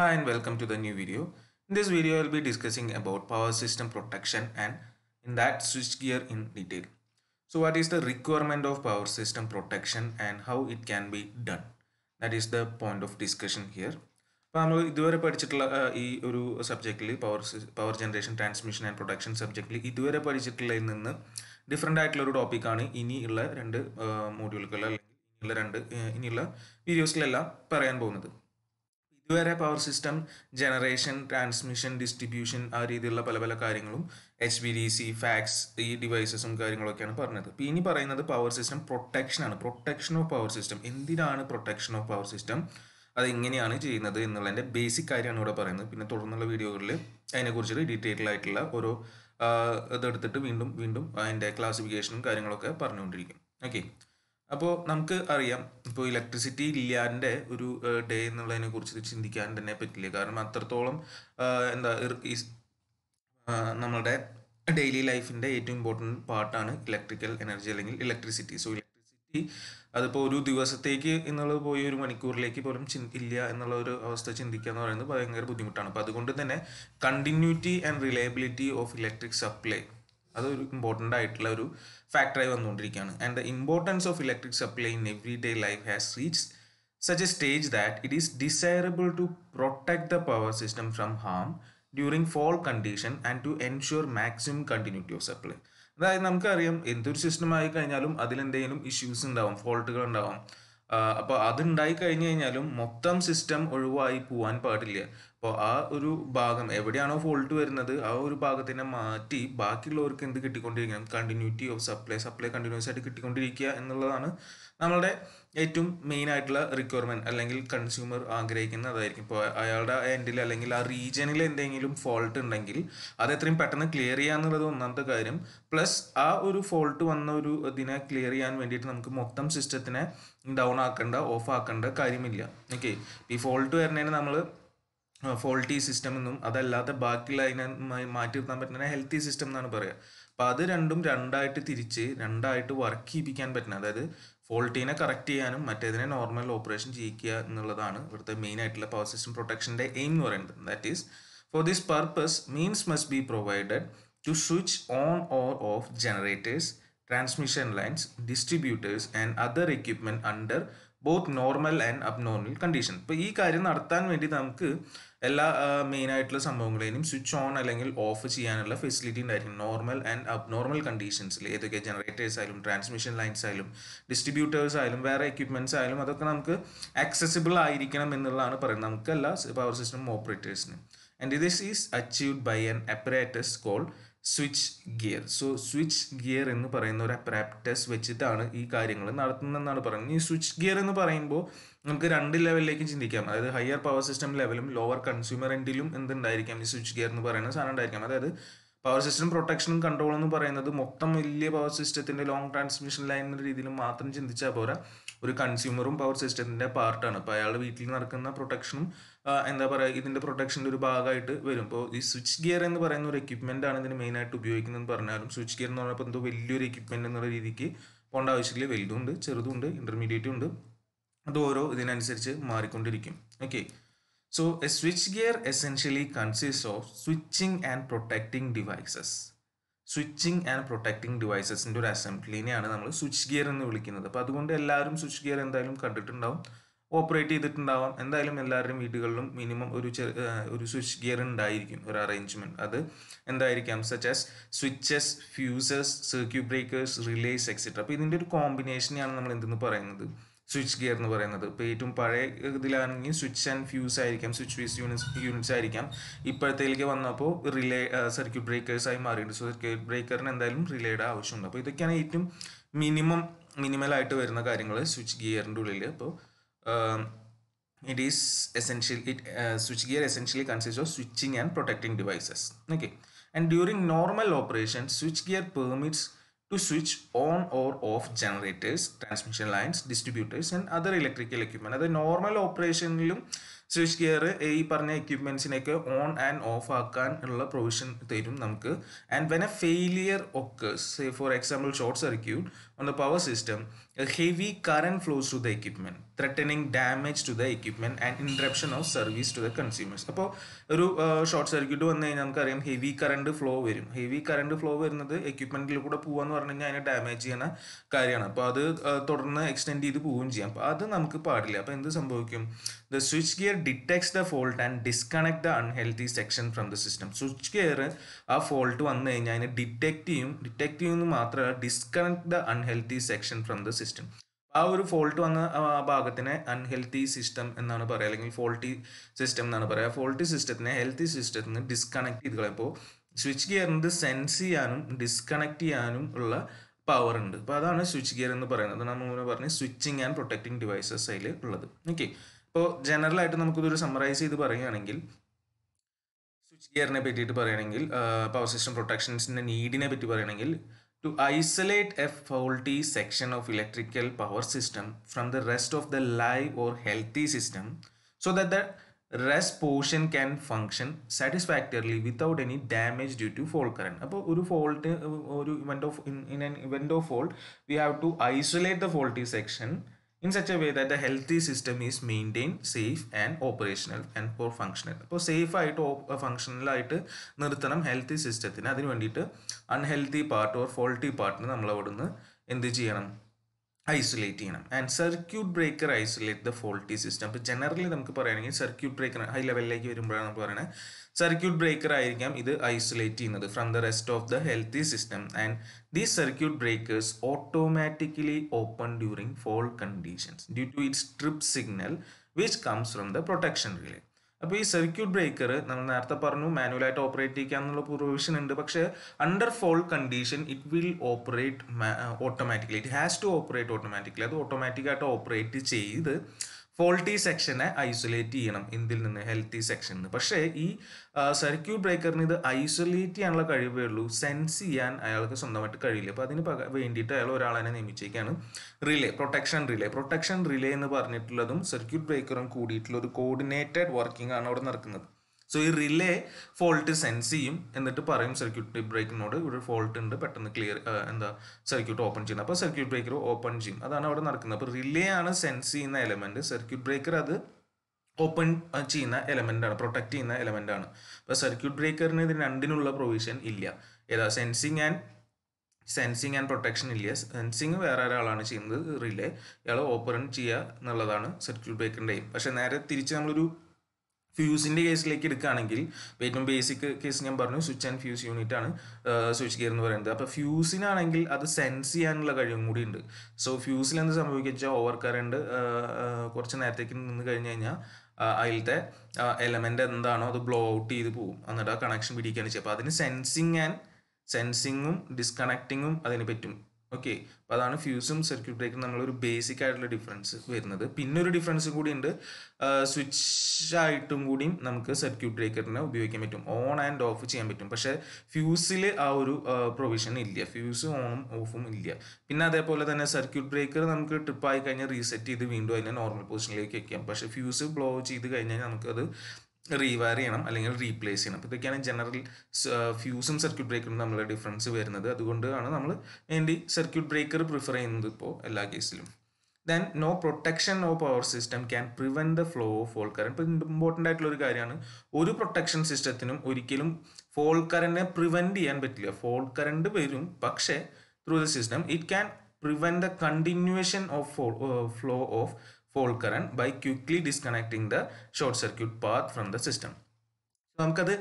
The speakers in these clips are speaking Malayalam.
Hi and welcome to the new video. In this video I'll be discussing about power system protection and in that switchgear in detail. So what is the requirement of power system protection and how it can be done? That is the point of discussion here. അപ്പോൾ നമ്മൾ ഇതുവരെ പഠിച്ചിട്ടുള്ള ഈ ഒരു സബ്ജക്റ്റിൽ power power generation transmission and production സബ്ജക്റ്റിൽ ഇതുവരെ പഠിച്ചിട്ടുള്ളതിൽ നിന്ന് ഡിഫറെൻ്റ് ആയിട്ടുള്ള ഒരു ടോപ്പിക്കാണ് ഇനിയുള്ള രണ്ട് മോഡ്യൂളുകൾ അല്ലെങ്കിൽ ഇനിയുള്ള രണ്ട് ഇനിയുള്ള വീഡിയോസിലെല്ലാം പറയാൻ പോകുന്നത് ഇതുവരെ power system generation transmission distribution ആ രീതിയിലുള്ള പല പല കാര്യങ്ങളും H V D C FACTS ഈ ഡിവൈസസും കാര്യങ്ങളൊക്കെയാണ് പറഞ്ഞത് ഇപ്പം ഇനി പറയുന്നത് പവർ സിസ്റ്റം പ്രൊട്ടക്ഷനാണ് പ്രൊട്ടക്ഷൻ ഓഫ് പവർ സിസ്റ്റം എന്തിനാണ് പ്രൊട്ടക്ഷൻ ഓഫ് പവർ സിസ്റ്റം അത് എങ്ങനെയാണ് ചെയ്യുന്നത് എന്നുള്ളതിൻ്റെ ബേസിക് കാര്യമാണ് ഇവിടെ പറയുന്നത് പിന്നെ തുടർന്നുള്ള വീഡിയോകളിൽ അതിനെക്കുറിച്ചിട്ട് ഡീറ്റെയിൽഡ് ആയിട്ടുള്ള ഓരോ ഇതെടുത്തിട്ട് വീണ്ടും വീണ്ടും അതിൻ്റെ ക്ലാസിഫിക്കേഷനും കാര്യങ്ങളൊക്കെ പറഞ്ഞുകൊണ്ടിരിക്കും ഓക്കെ അപ്പോൾ നമുക്ക് അറിയാം ഇപ്പോൾ ഇലക്ട്രിസിറ്റി ഇല്ലാണ്ട് ഒരു ഡേ എന്നുള്ളതിനെ കുറിച്ച് ചിന്തിക്കാൻ തന്നെ പറ്റില്ല കാരണം അത്രത്തോളം എന്താ നമ്മളുടെ ഡെയിലി ലൈഫിൻ്റെ ഏറ്റവും ഇമ്പോർട്ടൻറ്റ് പാർട്ടാണ് ഇലക്ട്രിക്കൽ എനർജി അല്ലെങ്കിൽ ഇലക്ട്രിസിറ്റി സോ ഇലക്ട്രിസിറ്റി അതിപ്പോൾ ഒരു ദിവസത്തേക്ക് എന്നുള്ളത് പോയി ഒരു മണിക്കൂറിലേക്ക് പോലും ചിന് ഇല്ല എന്നുള്ള ഒരു അവസ്ഥ ചിന്തിക്കുക എന്ന് പറയുന്നത് ഭയങ്കര ബുദ്ധിമുട്ടാണ് അപ്പോൾ അതുകൊണ്ട് തന്നെ continuity and reliability of electric supply അതൊരു ഇമ്പോർട്ടൻ്റ് ആയിട്ടുള്ള ഒരു ഫാക്ടറായി വന്നുകൊണ്ടിരിക്കുകയാണ് and the importance of electric supply in every day life has reach such a stage that it is desirable to protect the power system from harm during fault condition and to ensure maximum continuity of supply അതായത് നമുക്കറിയാം എന്തൊരു സിസ്റ്റം ആയി കഴിഞ്ഞാലും അതിലെന്തെങ്കിലും ഇഷ്യൂസ് ഉണ്ടാവും ഫോൾട്ടുകൾ ഉണ്ടാവും അപ്പോൾ അതുണ്ടായി കഴിഞ്ഞു കഴിഞ്ഞാലും മൊത്തം സിസ്റ്റം ഒഴിവായി പോകാൻ പാടില്ല അപ്പോൾ ആ ഒരു ഭാഗം എവിടെയാണോ ഫോൾട്ട് വരുന്നത് ആ ഒരു ഭാഗത്തിനെ മാറ്റി ബാക്കിയുള്ളവർക്ക് എന്ത് കിട്ടിക്കൊണ്ടിരിക്കണം continuity of supply supply continuous ആയിട്ട് കിട്ടിക്കൊണ്ടിരിക്കുക എന്നുള്ളതാണ് നമ്മളുടെ ഏറ്റവും മെയിൻ ആയിട്ടുള്ള റിക്വയർമെന്റ് അല്ലെങ്കിൽ കൺസ്യൂമർ ആഗ്രഹിക്കുന്ന അതായിരിക്കും ഇപ്പോൾ അയാളുടെ എൻഡിൽ അല്ലെങ്കിൽ ആ റീജിയനിൽ എന്തെങ്കിലും ഫോൾട്ട് ഉണ്ടെങ്കിൽ അത് എത്രയും പെട്ടെന്ന് ക്ലിയർ ചെയ്യുക എന്നുള്ളത് ഒന്നാമത്തെ കാര്യം പ്ലസ് ആ ഒരു ഫോൾട്ട് വന്ന ഒരു ഇതിനെ ക്ലിയർ ചെയ്യാൻ വേണ്ടിയിട്ട് നമുക്ക് മൊത്തം സിസ്റ്റത്തിനെ ഡൗൺ ആക്കേണ്ട ഓഫ് ആക്കേണ്ട കാര്യമില്ല ഓക്കെ ഈ ഫോൾട്ട് വരുന്നതിന് നമ്മൾ ഫോൾട്ടി സിസ്റ്റം എന്നും അതല്ലാതെ ബാക്കിയുള്ള അതിനെ മാറ്റി നിർത്താൻ പറ്റുന്ന ഹെൽത്തി സിസ്റ്റം എന്നാണ് പറയുക അപ്പോൾ അത് രണ്ടും രണ്ടായിട്ട് തിരിച്ച് രണ്ടായിട്ട് വർക്ക് ചെയ്യിപ്പിക്കാൻ പറ്റുന്നത് അതായത് ഫോൾട്ടീനെ കറക്റ്റ് ചെയ്യാനും മറ്റേതിനെ നോർമൽ ഓപ്പറേഷൻ ചെയ്യിക്കുക എന്നുള്ളതാണ് ഇവിടുത്തെ മെയിൻ ആയിട്ടുള്ള പവർ സിസ്റ്റം പ്രൊട്ടക്ഷൻ്റെ എയിം എന്ന് പറയുന്നത് that is for this purpose means must be provided to switch on or off generators transmission lines, distributors, and other equipment under both normal and abnormal condition ഇപ്പോൾ ഈ കാര്യം നടത്താൻ വേണ്ടി നമുക്ക് എല്ലാ മെയിൻ ആയിട്ടുള്ള സംഭവങ്ങളെയും സ്വിച്ച് ഓൺ അല്ലെങ്കിൽ ഓഫ് ചെയ്യാനുള്ള ഫെസിലിറ്റി ഉണ്ടായിരിക്കും നോർമൽ ആൻഡ് അബ്നോർമൽ കണ്ടീഷൻസിൽ ഏതൊക്കെ ജനറേറ്റേഴ്സ് ആയാലും ട്രാൻസ്മിഷൻ ലൈൻസ് ആയാലും ഡിസ്ട്രിബ്യൂട്ടേഴ്സ് ആയാലും വേറെ എക്യുപ്മെൻറ്റ്സ് ആയാലും അതൊക്കെ നമുക്ക് അക്സസിബിൾ ആയിരിക്കണം എന്നുള്ളതാണ് പറയുന്നത് നമുക്കല്ല പവർ സിസ്റ്റം ഓപ്പറേറ്റേഴ്സിന് and this is achieved by an apparatus call switchgear so switchgear എന്ന് പറയുന്ന ഒരു പ്രാപ്റ്റസ് വെച്ചിട്ടാണ് ഈ കാര്യങ്ങൾ നടത്തുന്നതെന്നാണ് പറയുന്നത് ഈ സ്വിച്ച് ഗിയർ എന്ന് പറയുമ്പോൾ നമുക്ക് രണ്ട് ലെവലിലേക്ക് ചിന്തിക്കാം അതായത് ഹയർ പവർ സിസ്റ്റം ലെവലും ലോവർ കൺസ്യൂമർ എൻഡിലും എന്തുണ്ടായിരിക്കാം ഈ സ്വിച്ച് ഗിയർ എന്ന് പറയുന്ന സാധനം ഉണ്ടായിരിക്കാം അതായത് പവർ സിസ്റ്റം പ്രൊട്ടക്ഷനും കൺട്രോളും എന്ന് പറയുന്നത് മൊത്തം വലിയ പവർ സിസ്റ്റത്തിൻ്റെ ലോങ് ട്രാൻസ്മിഷൻ ലൈൻ എന്ന രീതിയിൽ മാത്രം ചിന്തിച്ചാൽ പോരാ ഒരു കൺസ്യൂമറും പവർ സിസ്റ്റത്തിന്റെ പാർട്ടാണ് അപ്പോൾ അയാളുടെ വീട്ടിൽ നടക്കുന്ന പ്രൊട്ടക്ഷനും എന്താ പറയുക ഇതിന്റെ പ്രൊട്ടക്ഷന്റെ ഒരു ഭാഗമായിട്ട് വരും ഇപ്പോൾ ഈ സ്വിച്ച് ഗിയർ എന്ന് പറയുന്ന ഒരു എക്യുപ്മെൻ്റ് ആണ് ഇതിന് മെയിനായിട്ട് എന്ന് പറഞ്ഞാലും സ്വിച്ച് ഗിയർ എന്ന് പറഞ്ഞപ്പോൾ എന്തോ വലിയൊരു എക്യുപ്മെൻ്റ് എന്നുള്ള രീതിക്ക് പോകേണ്ട ആവശ്യമില്ല വലുതുണ്ട് ചെറുതുണ്ട് ഇൻ്റർമീഡിയറ്റും ഉണ്ട് അത് ഓരോ ഇതിനനുസരിച്ച് മാറിക്കൊണ്ടിരിക്കും okay so a switchgear essentially consist of switching and protecting devices switching and protecting ഡിവൈസസിൻ്റെ ഒരു അസംബ്ലിനെയാണ് നമ്മൾ സ്വിച്ച് ഗിയർ എന്ന് വിളിക്കുന്നത് അപ്പോൾ അതുകൊണ്ട് എല്ലാവരും സ്വിച്ച് ഗിയർ എന്തായാലും കണ്ടിട്ടുണ്ടാവും ഓപ്പറേറ്റ് ചെയ്തിട്ടുണ്ടാവാം എന്തായാലും എല്ലാവരുടെയും വീടുകളിലും മിനിമം ഒരു ഒരു സ്വിച്ച് ഗിയർ ഉണ്ടായിരിക്കും ഒരു അറേഞ്ച്മെൻറ്റ് അത് എന്തായിരിക്കാം such as switches fuses circuit breakers relays etcetera അപ്പോൾ ഇതിൻ്റെ ഒരു കോമ്പിനേഷനെയാണ് നമ്മൾ എന്തെന്ന് പറയുന്നത് സ്വിച്ച് ഗിയർ എന്ന് പറയുന്നത് ഇപ്പോൾ ഏറ്റവും പഴയ ഇതിലാണെങ്കിൽ സ്വിച്ച് ആൻഡ് ഫ്യൂസ് ആയിരിക്കാം സ്വിച്ച് ഫീസ് യൂണിറ്റ്സ് യൂണിറ്റ്സ് ആയിരിക്കാം ഇപ്പോഴത്തേക്ക് വന്നപ്പോൾ റിലേ സർക്യൂട്ട് ബ്രേക്കേഴ്സ് ആയി മാറിയിട്ടുണ്ട് സോ സർക്യൂട്ട് ബ്രേക്കറിന് എന്തായാലും റിലേയുടെ ആവശ്യമുണ്ട് അപ്പോൾ ഇതൊക്കെയാണ് ഏറ്റവും മിനിമം മിനിമലായിട്ട് വരുന്ന കാര്യങ്ങൾ സ്വിച്ച് ഗിയറിൻ്റെ ഉള്ളിൽ അപ്പോൾ it is essential it switchgear essentially consist of switching and protecting devices okay and during normal operation switchgear permits to switch on or off generators, transmission lines, distributors and other electrical equipment. അത് നോർമൽ ഓപ്പറേഷനിലും സ്വിച്ച് ഗിയർ ഈ പറഞ്ഞ എക്യുപ്മെൻസിനെയൊക്കെ ഓൺ ആൻഡ് ഓഫ് ആക്കാൻ ഉള്ള പ്രൊവിഷൻ തരും നമുക്ക് and when a failure occurs for example short circuit on the power system, a heavy current flows through the equipment, threatening damage to the equipment and interruption of service to the consumers. അപ്പോൾ ഒരു ഷോർട്ട് സർക്യൂട്ട് വന്നു കഴിഞ്ഞാൽ നമുക്കറിയാം ഹെവി കറണ്ട് ഫ്ലോ വരും ഹെവി കറണ്ട് ഫ്ലോ വരുന്നത് എക്യുപ്മെൻറ്റിൽ കൂടെ പോകാന്ന് പറഞ്ഞു കഴിഞ്ഞാൽ അതിനെ ഡാമേജ് ചെയ്യുന്ന കാര്യമാണ് അപ്പോൾ അത് തുടർന്ന് എക്സ്റ്റെൻഡ് ചെയ്ത് പോവുകയും ചെയ്യാം അപ്പോൾ അത് നമുക്ക് പാടില്ല അപ്പോൾ എന്ത് സംഭവിക്കും the switch switchgear detects the fault and disconnect the unhealthy section from the system switchgear ആ ഫോൾട്ട് വന്നു കഴിഞ്ഞാൽ അതിനെ ഡിറ്റക്ട് ചെയ്യും ഡിറ്റക്ട് ചെയ്യുമെന്ന് മാത്രമല്ല disconnect the un unhealthy section from the system ആ ഒരു ഫോൾട്ട് വന്ന ആ ഭാഗത്തിനെ അൺഹെൽത്തി സിസ്റ്റം എന്നാണ് പറയുക അല്ലെങ്കിൽ ഫോൾട്ടി സിസ്റ്റം എന്നാണ് പറയുക ഫോൾട്ടി സിസ്റ്റത്തിനെ ഹെൽത്തി സിസ്റ്റത്തിൽ നിന്ന് ഡിസ്കണക്ട് ചെയ്ത് കളയപ്പോൾ സ്വിച്ച് ഗിയറിൻ്റെ സെൻസ് ചെയ്യാനും ഡിസ്കണക്ട് ചെയ്യാനും ഉള്ള പവർ ഉണ്ട് അപ്പോൾ അതാണ് സ്വിച്ച് ഗിയർ എന്ന് പറയുന്നത് നമ്മൾ മുന്നേ പറഞ്ഞ സ്വിച്ചിങ് ആൻഡ് പ്രൊട്ടക്റ്റിംഗ് ഡിവൈസസ് അതിൽ ഉള്ളത് ഓക്കെ ഇപ്പോൾ ജനറലായിട്ട് നമുക്കിതൊരു സമ്മറൈസ് ചെയ്ത് പറയുകയാണെങ്കിൽ സ്വിച്ച് ഗിയറിനെ പറ്റിയിട്ട് പറയുകയാണെങ്കിൽ പവർ സിസ്റ്റം പ്രൊട്ടക്ഷൻസിൻ്റെ നീഡിനെ പറ്റി പറയുകയാണെങ്കിൽ To isolate a faulty section of electrical power system from the rest of the live or healthy system so that the rest portion can function satisfactorily without any damage due to fault current അപ്പോൾ ഒരു fault in an event of fault we have to isolate the faulty section in such a way that a healthy system is maintained safe and operational and for functional അപ്പോൾ സേഫ് ആയിട്ട് ആയിട്ട് നിർത്തണം ഹെൽത്തി സിസ്റ്റത്തിന് അതിന് വേണ്ടിയിട്ട് അൺഹെൽത്തി പാർട്ട് ഓർ ഫോൾട്ടി പാർട്ടിന് നമ്മൾ അവിടുന്ന് എന്ത് ചെയ്യണം ഐസൊലേറ്റ് ചെയ്യണം and circuit breaker isolate the faulty system ഇപ്പോൾ ജനറലി നമുക്ക് പറയുകയാണെങ്കിൽ സർക്യൂട്ട് ബ്രേക്കർ ഹൈ ലെവലിലേക്ക് വരുമ്പോഴാണ് നമുക്ക് പറയുന്നത് സർക്യൂട്ട് ബ്രേക്കർ ആയിരിക്കാം ഇത് ഐസൊലേറ്റ് ചെയ്യുന്നത് from the rest of the healthy system and these circuit breakers automatically open during fault conditions due to its trip signal which comes from the protection relay അപ്പോൾ ഈ സർക്യൂട്ട് ബ്രേക്കർ നമ്മൾ നേരത്തെ പറഞ്ഞു മാനുവലായിട്ട് ഓപ്പറേറ്റ് ചെയ്യിക്കാം എന്നുള്ള പ്രൊവിഷൻ ഉണ്ട് പക്ഷേ under fault condition it will operate automatically it has to operate automatically അത് ഓട്ടോമാറ്റിക്കായിട്ട് ഓപ്പറേറ്റ് ചെയ്ത് ഫോൾട്ടി സെക്ഷനെ ഐസൊലേറ്റ് ചെയ്യണം എന്തിൽ നിന്ന് ഹെൽത്തി സെക്ഷനിൽ നിന്ന് പക്ഷേ ഈ സർക്യൂട്ട് ബ്രേക്കറിന് ഇത് ഐസൊലേറ്റ് ചെയ്യാനുള്ള കഴിവേ ഉള്ളൂ സെൻസ് ചെയ്യാൻ അയാൾക്ക് സ്വന്തമായിട്ട് കഴിയില്ല അപ്പോൾ അതിന് വേണ്ടിയിട്ട് അയാൾ ഒരാളെ നിയമിച്ചേക്കാണ് relay protection relay protection relay എന്ന് പറഞ്ഞിട്ടുള്ളതും സർക്യൂട്ട് ബ്രേക്കറും കൂടിയിട്ടുള്ള ഒരു കോർഡിനേറ്റഡ് വർക്കിംഗ് ആണ് അവിടെ നടക്കുന്നത് സോ ഈ റിലേ ഫോൾട്ട് സെൻസ് ചെയ്യും എന്നിട്ട് പറയും സർക്യൂട്ട് ബ്രേക്കിനോട് ഇവിടെ ഫോൾട്ട് ഉണ്ട് പെട്ടെന്ന് ക്ലിയർ എന്താ സർക്യൂട്ട് ഓപ്പൺ ചെയ്യുന്നത് അപ്പോൾ സർക്യൂട്ട് ബ്രേക്കർ ഓപ്പൺ ചെയ്യും അതാണ് അവിടെ നടക്കുന്നത് അപ്പോൾ റിലേ ആണ് സെൻസ് ചെയ്യുന്ന എലമെൻറ്റ് സർക്യൂട്ട് ബ്രേക്കർ അത് ഓപ്പൺ ചെയ്യുന്ന എലമെൻ്റ് ആണ് പ്രൊട്ടക്ട് ചെയ്യുന്ന എലമെൻ്റ് ആണ് അപ്പോൾ സർക്യൂട്ട് ബ്രേക്കറിന് ഇത് രണ്ടിനുള്ള പ്രൊവിഷൻ ഇല്ല ഏതാ sensing and sensing and protection ഇല്ല സെൻസിങ് വേറെ ഒരാളാണ് ചെയ്യുന്നത് റിലേ ഇയാൾ ഓപ്പറൻ ചെയ്യുക എന്നുള്ളതാണ് സർക്യൂട്ട് ബ്രേക്കറിൻ്റെ പക്ഷേ നേരെ തിരിച്ച് നമ്മളൊരു ഫ്യൂസിൻ്റെ കേസിലേക്ക് എടുക്കുകയാണെങ്കിൽ ഏറ്റവും ബേസിക് കേസ് ഞാൻ പറഞ്ഞു സ്വിച്ച് ആൻഡ് ഫ്യൂസ് യൂണിറ്റ് ആണ് സ്വിച്ച് ഗിയർ എന്ന് പറയുന്നത് അപ്പോൾ ഫ്യൂസിനാണെങ്കിൽ അത് സെൻസ് ചെയ്യാനുള്ള കഴിവും കൂടി ഉണ്ട് സോ ഫ്യൂസിൽ എന്ത് സംഭവിക്കുക ഓവർ കറണ്ട് കുറച്ച് നേരത്തേക്ക് നിന്ന് കഴിഞ്ഞ് കഴിഞ്ഞാൽ അതിലത്തെ എലമെൻ്റ് എന്താണോ അത് ബ്ലോ ഔട്ട് ചെയ്ത് പോകും എന്നിട്ട് ആ കണക്ഷൻ പിടിക്കുകയാണ് ചെയ്യുക അപ്പോൾ അതിന് സെൻസിങ് ആൻഡ് സെൻസിങ്ങും ഡിസ്കണക്റ്റിങ്ങും അതിന് പറ്റും ഓക്കെ അപ്പോൾ അതാണ് ഫ്യൂസും സർക്യൂട്ട് ബ്രേക്കും നമ്മളൊരു ബേസിക് ആയിട്ടുള്ള ഡിഫറൻസ് വരുന്നത് പിന്നെ ഒരു ഡിഫറൻസ് കൂടി ഉണ്ട് സ്വിച്ച് ആയിട്ടും കൂടിയും നമുക്ക് സർക്യൂട്ട് ബ്രേക്കറിനെ ഉപയോഗിക്കാൻ പറ്റും ഓൺ ആൻഡ് ഓഫ് ചെയ്യാൻ പറ്റും പക്ഷേ ഫ്യൂസിൽ ആ ഒരു പ്രൊവിഷൻ ഇല്ല ഫ്യൂസ് ഓണും ഓഫും ഇല്ല പിന്നെ അതേപോലെ തന്നെ സർക്യൂട്ട് ബ്രേക്കർ നമുക്ക് ട്രിപ്പ് ആയി കഴിഞ്ഞാൽ റീസെറ്റ് ചെയ്ത് വീണ്ടും അതിനെ നോർമൽ പൊസിഷനിലേക്ക് വയ്ക്കാം പക്ഷേ ഫ്യൂസ് ബ്ലോ ചെയ്ത് കഴിഞ്ഞാൽ നമുക്കത് റീവയർ ചെയ്യണം അല്ലെങ്കിൽ റീപ്ലേസ് ചെയ്യണം അപ്പോൾ ഇതൊക്കെയാണ് ജനറൽ ഫ്യൂസും സർക്യൂട്ട് ബ്രേക്കറും തമ്മിലുള്ള ഡിഫറൻസ് വരുന്നത് അതുകൊണ്ടാണ് നമ്മൾ വേണ്ടി സർക്യൂട്ട് ബ്രേക്കർ പ്രിഫർ ചെയ്യുന്നത് ഇപ്പോൾ എല്ലാ കേസിലും then no protection of power system can prevent the flow of fault current ഇപ്പോൾ ഇമ്പോർട്ടൻ്റ് ആയിട്ടുള്ള ഒരു കാര്യമാണ് ഒരു പ്രൊട്ടക്ഷൻ സിസ്റ്റത്തിനും ഒരിക്കലും ഫോൾ കറൻറ്റിനെ പ്രിവെൻറ്റ് ചെയ്യാൻ പറ്റില്ല ഫോൾ കറൻറ്റ് വരും പക്ഷേ through the system it can prevent the continuation of flow of fault current by quickly disconnecting the short circuit path from the system. നമുക്കത്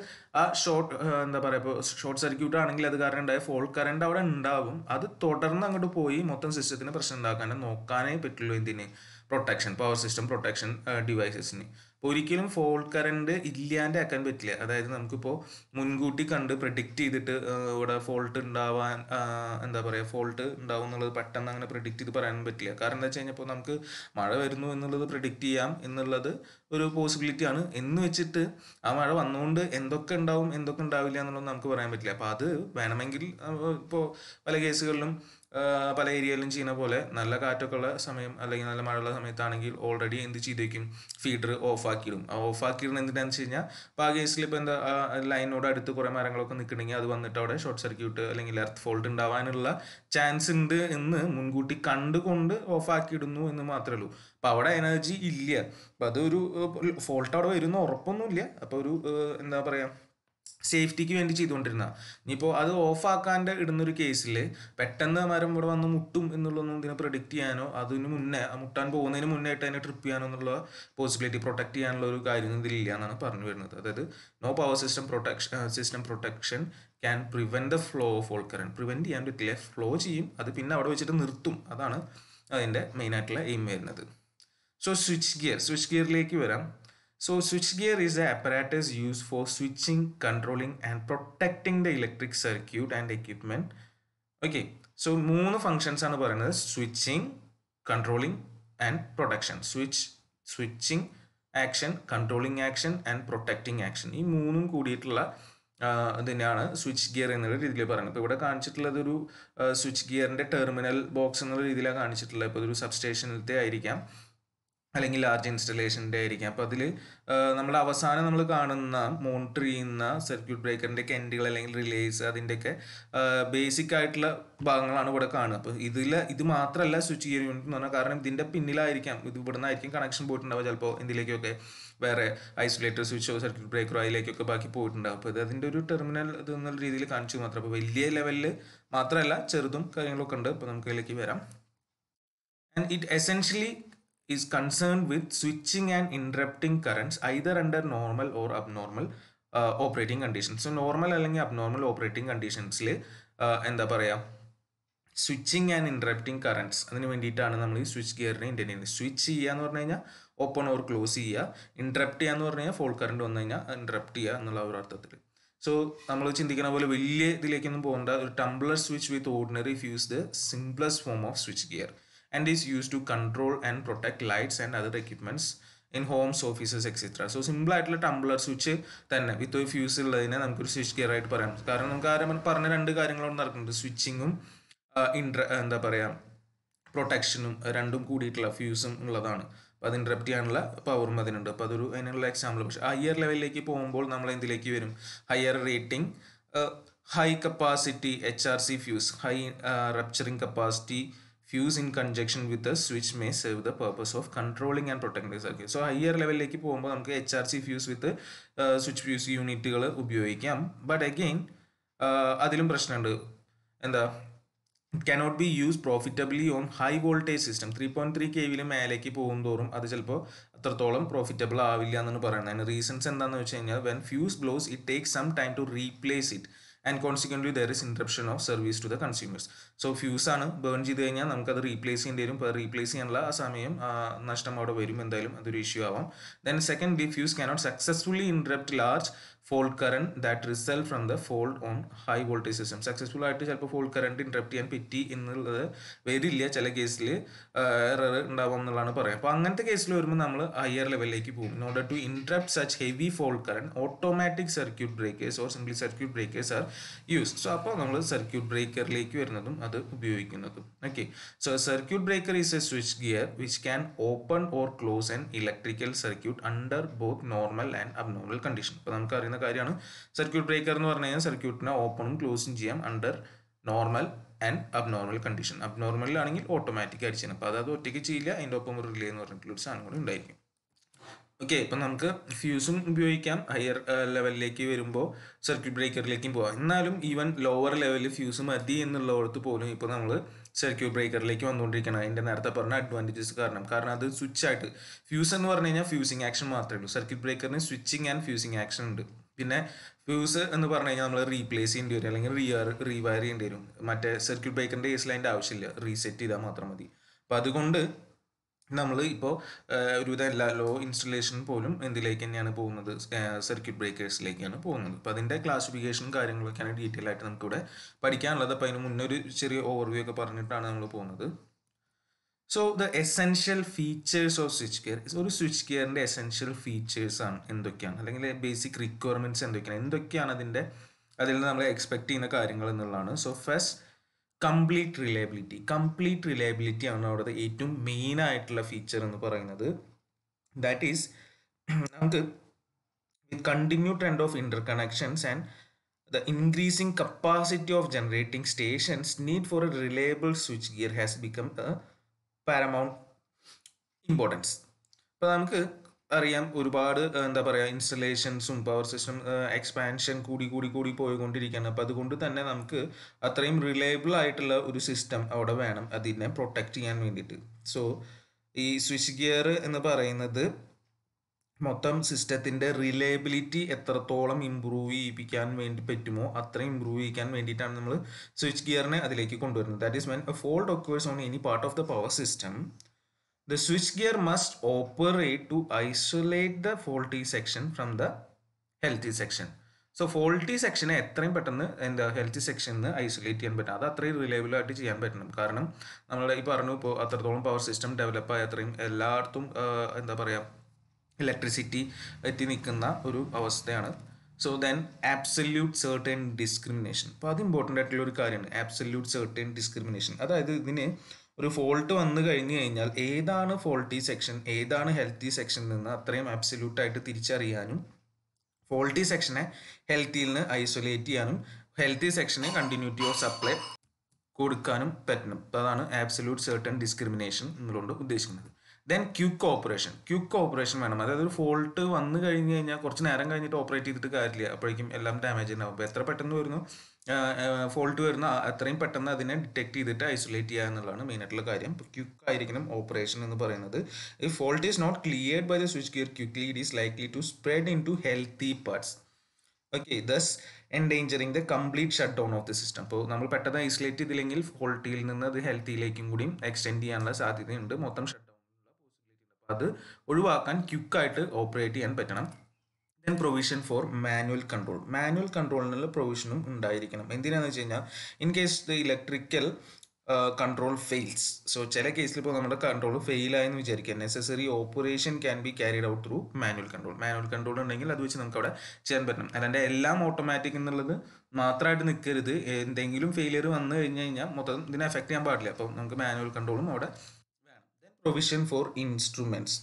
ആ ഷോർട്ട് എന്താ പറയുക ഇപ്പോൾ ഷോർട്ട് സർക്യൂട്ട് ആണെങ്കിൽ അത് കാരണം ഉണ്ടായ ഫോൾ കറണ്ട് അവിടെ ഉണ്ടാകും അത് തുടർന്ന് അങ്ങോട്ട് പോയി മൊത്തം സിസ്റ്റത്തിന് പ്രശ്നം ഉണ്ടാക്കാൻ നോക്കാനേ പറ്റുള്ളൂ എന്തിന് പ്രൊട്ടക്ഷൻ പവർ സിസ്റ്റം പ്രൊട്ടക്ഷൻ ഡിവൈസസിന് ഒരിക്കലും ഫോൾ കറണ്ട് ഇല്ലാണ്ട് ആക്കാൻ പറ്റില്ല അതായത് നമുക്കിപ്പോൾ മുൻകൂട്ടി കണ്ട് പ്രഡിക്റ്റ് ചെയ്തിട്ട് ഇവിടെ ഫോൾട്ട് ഉണ്ടാവാൻ എന്താ പറയുക ഫോൾട്ട് ഉണ്ടാവും എന്നുള്ളത് പെട്ടെന്ന് അങ്ങനെ പ്രഡിക്റ്റ് ചെയ്ത് പറയാൻ പറ്റില്ല കാരണം എന്താ വെച്ച് കഴിഞ്ഞപ്പോൾ നമുക്ക് മഴ വരുന്നു എന്നുള്ളത് പ്രഡിക്റ്റ് ചെയ്യാം എന്നുള്ളത് ഒരു പോസിബിലിറ്റി ആണ് എന്ന് വെച്ചിട്ട് ആ മഴ വന്നുകൊണ്ട് എന്തൊക്കെ ഉണ്ടാവും എന്തൊക്കെ ഉണ്ടാവില്ല എന്നുള്ളത് നമുക്ക് പറയാൻ പറ്റില്ല അപ്പോൾ അത് വേണമെങ്കിൽ ഇപ്പോൾ പല കേസുകളിലും പല ഏരിയയിലും ചെയ്യുന്ന പോലെ നല്ല കാറ്റൊക്കെ ഉള്ള സമയം അല്ലെങ്കിൽ നല്ല മഴയുള്ള സമയത്താണെങ്കിൽ ഓൾറെഡി എന്ത് ചെയ്തേക്കും ഫീഡർ ഓഫാക്കിയിടും ആ ഓഫാക്കിയിടുന്ന എന്തിനാന്ന് വെച്ച് കഴിഞ്ഞാൽ ഇപ്പോൾ ആ കേസിൽ ഇപ്പോൾ എന്താ ലൈനോട് അടുത്ത് കുറേ മരങ്ങളൊക്കെ നിൽക്കണമെങ്കിൽ അത് വന്നിട്ട് അവിടെ ഷോർട്ട് സർക്യൂട്ട് അല്ലെങ്കിൽ എർത്ത് ഫോൾട്ട് ഉണ്ടാവാനുള്ള ചാൻസ് ഉണ്ട് എന്ന് മുൻകൂട്ടി കണ്ടുകൊണ്ട് ഓഫാക്കിയിടുന്നു എന്ന് മാത്രമേ ഉള്ളൂ അപ്പം അവിടെ എനർജി ഇല്ല അപ്പം അതൊരു ഫോൾട്ട് അവിടെ വരുന്ന ഉറപ്പൊന്നുമില്ല അപ്പോൾ ഒരു എന്താ പറയുക സേഫ്റ്റിക്ക് വേണ്ടി ചെയ്തുകൊണ്ടിരുന്ന ഇനിയിപ്പോൾ അത് ഓഫാക്കാണ്ട് ഇടുന്നൊരു കേസിൽ പെട്ടെന്ന് മരം ഇവിടെ വന്ന് മുട്ടും എന്നുള്ളതൊന്നും ഇതിനെ പ്രൊഡിക്റ്റ് ചെയ്യാനോ അതിന് മുന്നേ മുട്ടാൻ പോകുന്നതിന് ആയിട്ട് അതിനെ ട്രിപ്പ് ചെയ്യാനോ എന്നുള്ള പോസിബിലിറ്റി പ്രൊട്ടക്ട് ചെയ്യാനുള്ള ഒരു കാര്യം ഇതിലില്ല എന്നാണ് പറഞ്ഞു വരുന്നത് അതായത് no power system protection system protection can prevent the flow of ഓൾ കറണ്ട് പ്രിവെൻറ്റ് ചെയ്യാൻ പറ്റില്ല ഫ്ലോ ചെയ്യും അത് പിന്നെ അവിടെ വെച്ചിട്ട് നിർത്തും അതാണ് അതിൻ്റെ മെയിനായിട്ടുള്ള എയിം വരുന്നത് സോ സ്വിച്ച് ഗിയർ സ്വിച്ച് ഗിയറിലേക്ക് വരാം So switchgear is the apparatus used for switching, controlling and protecting the electric circuit and equipment. Okay, so മൂന്ന് ഫങ്ഷൻസ് ആണ് പറയുന്നത് switching controlling and protection switch switching action controlling action and protecting action ഈ മൂന്നും കൂടിയിട്ടുള്ള തന്നെയാണ് സ്വിച്ച് ഗിയർ എന്നുള്ള രീതിയിൽ പറയുന്നത് ഇപ്പോൾ ഇവിടെ കാണിച്ചിട്ടുള്ളത് ഒരു സ്വിച്ച് ഗിയറിൻ്റെ ടെർമിനൽ ബോക്സ് എന്നുള്ള രീതിയിലാണ് കാണിച്ചിട്ടുള്ളത് ഇപ്പോൾ ഒരു സബ് സ്റ്റേഷനിലത്തെ ആയിരിക്കാം അല്ലെങ്കിൽ ലാർജ് ഇൻസ്റ്റലേഷൻ്റെ ആയിരിക്കും അപ്പോൾ അതിൽ നമ്മൾ അവസാനം നമ്മൾ കാണുന്ന മോണിറ്റർ ചെയ്യുന്ന സർക്യൂട്ട് ബ്രേക്കറിൻ്റെ കെൻഡുകൾ അല്ലെങ്കിൽ റിലേസ് അതിൻ്റെയൊക്കെ ബേസിക് ആയിട്ടുള്ള ഭാഗങ്ങളാണ് ഇവിടെ കാണുക അപ്പോൾ ഇതിൽ ഇത് മാത്രമല്ല സ്വിച്ച് ചെയ്യുന്ന യൂണിറ്റ് എന്ന് പറഞ്ഞാൽ കാരണം ഇതിൻ്റെ പിന്നിലായിരിക്കാം ഇത് ഇവിടെ നിന്നായിരിക്കും കണക്ഷൻ പോയിട്ടുണ്ടാവുക ചിലപ്പോൾ എന്തിലേക്കൊക്കെ വേറെ ഐസൊലേറ്റർ സ്വിച്ചോ സർക്യൂട്ട് ബ്രേക്കറോ അതിലേക്കൊക്കെ ബാക്കി പോയിട്ടുണ്ടാവും അപ്പോൾ ഇത് അതിൻ്റെ ഒരു ടെർമിനൽ ഇത് എന്നുള്ള രീതിയിൽ കാണിച്ചു മാത്രം അപ്പോൾ വലിയ ലെവലിൽ മാത്രമല്ല ചെറുതും കാര്യങ്ങളൊക്കെ ഉണ്ട് അപ്പോൾ നമുക്ക് ഇതിലേക്ക് വരാം and it essentially is concerned with switching and interrupting currents either under normal or abnormal operating conditions normal അല്ലെങ്കിൽ അബ്നോർമൽ ഓപ്പറേറ്റിംഗ് കണ്ടീഷൻസിൽ എന്താ പറയുക സ്വിച്ചിങ് ആൻഡ് ഇൻട്രപ്റ്റിംഗ് കറൻറ്റ്സ് അതിന് വേണ്ടിയിട്ടാണ് നമ്മൾ ഈ സ്വിച്ച് ഗിയറിനെ ഇൻറ്റൈൻ ചെയ്യുന്നത് സ്വിച്ച് ചെയ്യുക എന്ന് പറഞ്ഞു കഴിഞ്ഞാൽ ഓപ്പൺ ഓർ ക്ലോസ് ചെയ്യുക ഇൻട്രപ്റ്റ് ചെയ്യുക എന്ന് പറഞ്ഞു കഴിഞ്ഞാൽ ഫോൾ കറണ്ട് വന്നു കഴിഞ്ഞാൽ ഇൻട്രപ്റ്റ് ചെയ്യുക എന്നുള്ള ഒരു അർത്ഥത്തിൽ സോ നമ്മൾ ചിന്തിക്കുന്ന പോലെ വലിയ ഇതിലേക്കൊന്നും പോകേണ്ട ഒരു tumbler switch with ordinary fuse the simplest form of switchgear and is used to control and protect lights and other equipments in homes offices etcetera so simple ആയിട്ടുള്ള ടംബ്ലർ സ്വിച്ച് തന്നെ വിത്ത് ഒരു ഫ്യൂസ് ഉള്ളതിനെ നമുക്കൊരു സ്വിച്ച് ഗിയർ ആയിട്ട് പറയാം കാരണം നമുക്ക് ആരും പറഞ്ഞ രണ്ട് കാര്യങ്ങളാണ് നടക്കുന്നത് സ്വിച്ചിങ്ങും ഇൻട്ര എന്താ പറയുക പ്രൊട്ടക്ഷനും രണ്ടും കൂടിയിട്ടുള്ള ഫ്യൂസും ഉള്ളതാണ് അപ്പോൾ അത് ഇൻട്രപ്റ്റ് ചെയ്യാനുള്ള പവറും അതിനുണ്ട് അപ്പോൾ അതൊരു അതിനുള്ള എക്സാമ്പിൾ പക്ഷേ ഹയർ ലെവലിലേക്ക് പോകുമ്പോൾ നമ്മൾ എന്തിലേക്ക് വരും higher rating high capacity H R C fuse high rupturing capacity fuse in conjunction with a switch may serve the purpose of controlling and protecting circuit so higher ലെവലിലേക്ക് പോകുമ്പോൾ നമുക്ക് H R C fuse with switch fuse യൂണിറ്റുകൾ ഉപയോഗിക്കാം ബട്ട് അഗെയിൻ uh, അതിലും പ്രശ്നമുണ്ട് എന്താ cannot be use profitably on high voltage system three point three K വിലും മേലേക്ക് പോകും തോറും അത് ചിലപ്പോൾ അത്രത്തോളം പ്രോഫിറ്റബിൾ ആവില്ല എന്നാണ് പറയുന്നത് അതിന് റീസൺസ് എന്താണെന്ന് വെച്ച് കഴിഞ്ഞാൽ when fuse blows it take some time to replace it and consequent there is interruption of service to the consumers so fuse ആണ് ബേൺ ചെയ്ത് കഴിഞ്ഞാൽ നമുക്കത് റീപ്ലേസ് ചെയ്യേണ്ടി വരും ഇപ്പോൾ റീപ്ലേസ് ചെയ്യാനുള്ള ആ സമയം നഷ്ടം അവിടെ വരും എന്തായാലും അതൊരു ഇഷ്യൂ ആവാം then second the fuse cannot successfully interrupt large fault current that result from the fault on high voltage system successful ആയിട്ട് ചിലപ്പോൾ ഫോൾഡ് കറണ്ട് ഇൻട്രപ്റ്റ് ചെയ്യാൻ പറ്റി എന്നുള്ളത് വരില്ല ചില കേസിൽ എറർ ഉണ്ടാവും എന്നുള്ളതാണ് പറയുന്നത് അപ്പോൾ അങ്ങനത്തെ കേസിൽ വരുമ്പോൾ നമ്മൾ ഹയർ ലെവലിലേക്ക് പോകും in order to interrupt such heavy fault current automatic circuit breakers or simply circuit breakers are use so അപ്പോൾ നമ്മൾ സർക്യൂട്ട് ബ്രേക്കറിലേക്ക് വരുന്നതും അത് ഉപയോഗിക്കുന്നതും okay so circuit breaker is a switchgear which can open or close an electrical circuit under both normal and abnormal condition അപ്പോൾ നമുക്കറിയാം പറയുന്ന കാര്യമാണ് സർക്യൂട്ട് ബ്രേക്കർ എന്ന് പറഞ്ഞു കഴിഞ്ഞാൽ സർക്യൂട്ടിനെ ഓപ്പണും ക്ലോസും ചെയ്യാം under normal and abnormal condition അബ്നോർമലിലാണെങ്കിൽ ഓട്ടോമാറ്റിക് അടിച്ചാണ് അപ്പോൾ അതായത് ഒറ്റയ്ക്ക് ചെയ്യില്ല അതിൻ്റെ ഒപ്പം ഒരു റിലേ എന്ന് പറഞ്ഞിട്ടുള്ള ഒരു സാധനം കൂടി ഉണ്ടായിരിക്കും ഓക്കെ ഇപ്പം നമുക്ക് ഫ്യൂസും ഉപയോഗിക്കാം ഹയർ ലെവലിലേക്ക് വരുമ്പോൾ സർക്യൂട്ട് ബ്രേക്കറിലേക്കും പോകാം എന്നാലും ഈവൻ ലോവർ ലെവലിൽ ഫ്യൂസ് മതി എന്നുള്ളടത്ത് പോലും ഇപ്പോൾ നമ്മൾ സർക്യൂട്ട് ബ്രേക്കറിലേക്ക് വന്നുകൊണ്ടിരിക്കണം അതിൻ്റെ നേരത്തെ പറഞ്ഞ അഡ്വാൻറ്റേജസ് കാരണം കാരണം അത് സ്വിച്ച് ആയിട്ട് ഫ്യൂസ് എന്ന് പറഞ്ഞു കഴിഞ്ഞാൽ ഫ്യൂസിങ് ആക്ഷൻ മാത്രമേ ഉള്ളൂ സർക്യൂട്ട് ബ്രേക്കറിന് സ്വിച്ചിങ് ആൻഡ് ഫ്യൂസിങ് ആക്ഷൻ ഉണ്ട് പിന്നെ ഫ്യൂസ് എന്ന് പറഞ്ഞു കഴിഞ്ഞാൽ നമ്മൾ റീപ്ലേസ് ചെയ്യേണ്ടി വരും അല്ലെങ്കിൽ റീ റീവയർ ചെയ്യേണ്ടി വരും മറ്റേ സർക്യൂട്ട് ബ്രേക്കറിൻ്റെ കേസിൽ അതിൻ്റെ ആവശ്യമില്ല റീസെറ്റ് ചെയ്താൽ മാത്രം മതി അപ്പോൾ അതുകൊണ്ട് നമ്മൾ ഇപ്പോൾ ഒരുവിധം എല്ലാ ലോ ഇൻസ്റ്റലേഷൻ പോലും എന്തിലേക്ക് തന്നെയാണ് പോകുന്നത് സർക്യൂട്ട് ബ്രേക്കേഴ്സിലേക്കാണ് പോകുന്നത് അപ്പോൾ അതിൻ്റെ ക്ലാസിഫിക്കേഷനും കാര്യങ്ങളൊക്കെയാണ് ഡീറ്റെയിൽ ആയിട്ട് നമുക്കിവിടെ പഠിക്കാനുള്ളത് അപ്പോൾ അതിന് മുന്നേ ഒരു ചെറിയ ഓവർവ്യൂ ഒക്കെ പറഞ്ഞിട്ടാണ് നമ്മൾ പോകുന്നത് so the essential features of switchgear ഒരു സ്വിച്ച് കെയറിൻ്റെ എസെൻഷ്യൽ ഫീച്ചേഴ്സ് ആണ് എന്തൊക്കെയാണ് അല്ലെങ്കിൽ ബേസിക് റിക്വയർമെൻറ്റ്സ് എന്തൊക്കെയാണ് എന്തൊക്കെയാണ് അതിൻ്റെ അതിൽ നിന്ന് നമ്മൾ എക്സ്പെക്ട് ചെയ്യുന്ന കാര്യങ്ങൾ എന്നുള്ളതാണ് so first complete reliability complete reliability ആണ് അവിടുത്തെ ഏറ്റവും മെയിൻ ആയിട്ടുള്ള ഫീച്ചർ എന്ന് പറയുന്നത് ദാറ്റ് ഈസ് നമുക്ക് with continue trend of inter connections and increasing capacity of generating stations need for a reliable switchgear has become a paramount importance അപ്പോൾ നമുക്ക് അറിയാം ഒരുപാട് എന്താ പറയുക ഇൻസ്റ്റലേഷൻസും പവർ സിസ്റ്റം എക്സ്പാൻഷൻ കൂടി കൂടി കൂടി പോയിക്കൊണ്ടിരിക്കുകയാണ് അപ്പോൾ അതുകൊണ്ട് തന്നെ നമുക്ക് അത്രയും റിലയബിൾ ആയിട്ടുള്ള ഒരു സിസ്റ്റം അവിടെ വേണം അതിനെ പ്രൊട്ടക്റ്റ് ചെയ്യാൻ വേണ്ടിയിട്ട് സോ ഈ സ്വിച്ച് ഗിയർ എന്ന് പറയുന്നത് മൊത്തം സിസ്റ്റത്തിൻ്റെ റിലയബിലിറ്റി എത്രത്തോളം ഇമ്പ്രൂവ് ചെയ്യിപ്പിക്കാൻ വേണ്ടി പറ്റുമോ അത്രയും ഇമ്പ്രൂവ് ചെയ്യിക്കാൻ വേണ്ടിയിട്ടാണ് നമ്മൾ സ്വിച്ച് ഗിയറിനെ അതിലേക്ക് കൊണ്ടുവരുന്നത് that is when a fault occurs on any part of the power system the switch switchgear must operate to isolate the faulty section from the healthy section so faulty സെക്ഷനെ എത്രയും പെട്ടെന്ന് എന്താ ഹെൽത്തി സെക്ഷനിൽ നിന്ന് ഐസൊലേറ്റ് ചെയ്യാൻ പറ്റും അത് അത്രയും റിലയബിളായിട്ട് ചെയ്യാൻ പറ്റണം കാരണം നമ്മൾ ഈ പറഞ്ഞു ഇപ്പോൾ അത്രത്തോളം പവർ സിസ്റ്റം ഡെവലപ്പായി അത്രയും എല്ലായിടത്തും എന്താ പറയുക ഇലക്ട്രിസിറ്റി എത്തി നിൽക്കുന്ന ഒരു അവസ്ഥയാണ് so then absolute certain discrimination അപ്പോൾ അത് ഇമ്പോർട്ടൻ്റ് ആയിട്ടുള്ള ഒരു കാര്യമാണ് ആബ്സല്യൂട്ട് സെർട്ടേൺ ഡിസ്ക്രിമിനേഷൻ അതായത് ഇതിന് ഒരു ഫോൾട്ട് വന്നു കഴിഞ്ഞു കഴിഞ്ഞാൽ ഏതാണ് ഫോൾട്ടി സെക്ഷൻ ഏതാണ് ഹെൽത്തി സെക്ഷൻ നിന്ന് അത്രയും ആയിട്ട് തിരിച്ചറിയാനും ഫോൾട്ടി സെക്ഷനെ ഹെൽത്തിയിൽ നിന്ന് ഐസൊലേറ്റ് ചെയ്യാനും ഹെൽത്തി സെക്ഷന് കണ്ടിന്യൂറ്റി ഓഫ് സപ്ലൈ കൊടുക്കാനും പറ്റണം അതാണ് ആബ്സല്യൂട്ട് സെർട്ടൺ ഡിസ്ക്രിമിനേഷൻ എന്നുള്ളതുകൊണ്ട് ഉദ്ദേശിക്കുന്നത് then quick operation quick operation വേണം അതായത് ഒരു ഫോൾട്ട് വന്നു കഴിഞ്ഞ് കഴിഞ്ഞാൽ കുറച്ച് നേരം കഴിഞ്ഞിട്ട് ഓപ്പറേറ്റ് ചെയ്തിട്ട് കാര്യമില്ല അപ്പോഴേക്കും എല്ലാം ഡാമേജ് ഉണ്ടാവും അപ്പോൾ എത്ര പെട്ടെന്ന് വരുന്നു ഫോൾട്ട് വരുന്ന അത്രയും പെട്ടെന്ന് അതിനെ ഡിറ്റക്ട് ചെയ്തിട്ട് ഐസൊലേറ്റ് ചെയ്യുക എന്നുള്ളതാണ് മെയിൻ ആയിട്ടുള്ള കാര്യം ക്യുക്ക് ആയിരിക്കണം ഓപ്പറേഷൻ എന്ന് പറയുന്നത് ഈ fault is not cleared by the switch switchgear quickly it is likely to spread into healthy parts okay thus endangering the complete shutdown of the system അപ്പോൾ നമ്മൾ പെട്ടെന്ന് ഐസൊലേറ്റ് ചെയ്തില്ലെങ്കിൽ ഫോൾട്ടിയിൽ നിന്ന് അത് ഹെൽത്തിയിലേക്കും കൂടി എക്സ്റ്റെൻഡ് ചെയ്യാനുള്ള സാധ്യതയുണ്ട് മൊത്തം ഷട്ട് അത് ഒഴിവാക്കാൻ ക്യുക്കായിട്ട് ഓപ്പറേറ്റ് ചെയ്യാൻ പറ്റണം then provision for manual control manual കൺട്രോളിനുള്ള പ്രൊവിഷനും ഉണ്ടായിരിക്കണം എന്തിനാന്ന് വെച്ച് കഴിഞ്ഞാൽ in case the electrical control fails so ചില കേസിൽ ഇപ്പോൾ നമ്മുടെ കൺട്രോൾ ഫെയിലായെന്ന് വിചാരിക്കുക necessary operation can be carried out through manual control manual control ഉണ്ടെങ്കിൽ അത് വെച്ച് നമുക്ക് അവിടെ ചെയ്യാൻ പറ്റണം അല്ലാണ്ട് എല്ലാം ഓട്ടോമാറ്റിക് എന്നുള്ളത് മാത്രമായിട്ട് നിൽക്കരുത് എന്തെങ്കിലും ഫെയിലിയർ വന്നു കഴിഞ്ഞ് കഴിഞ്ഞാൽ മൊത്തം ഇതിനെ എഫക്റ്റ് ചെയ്യാൻ പാടില്ല അപ്പോൾ നമുക്ക് മാനുവൽ കൺട്രോളും അവിടെ provision for instruments.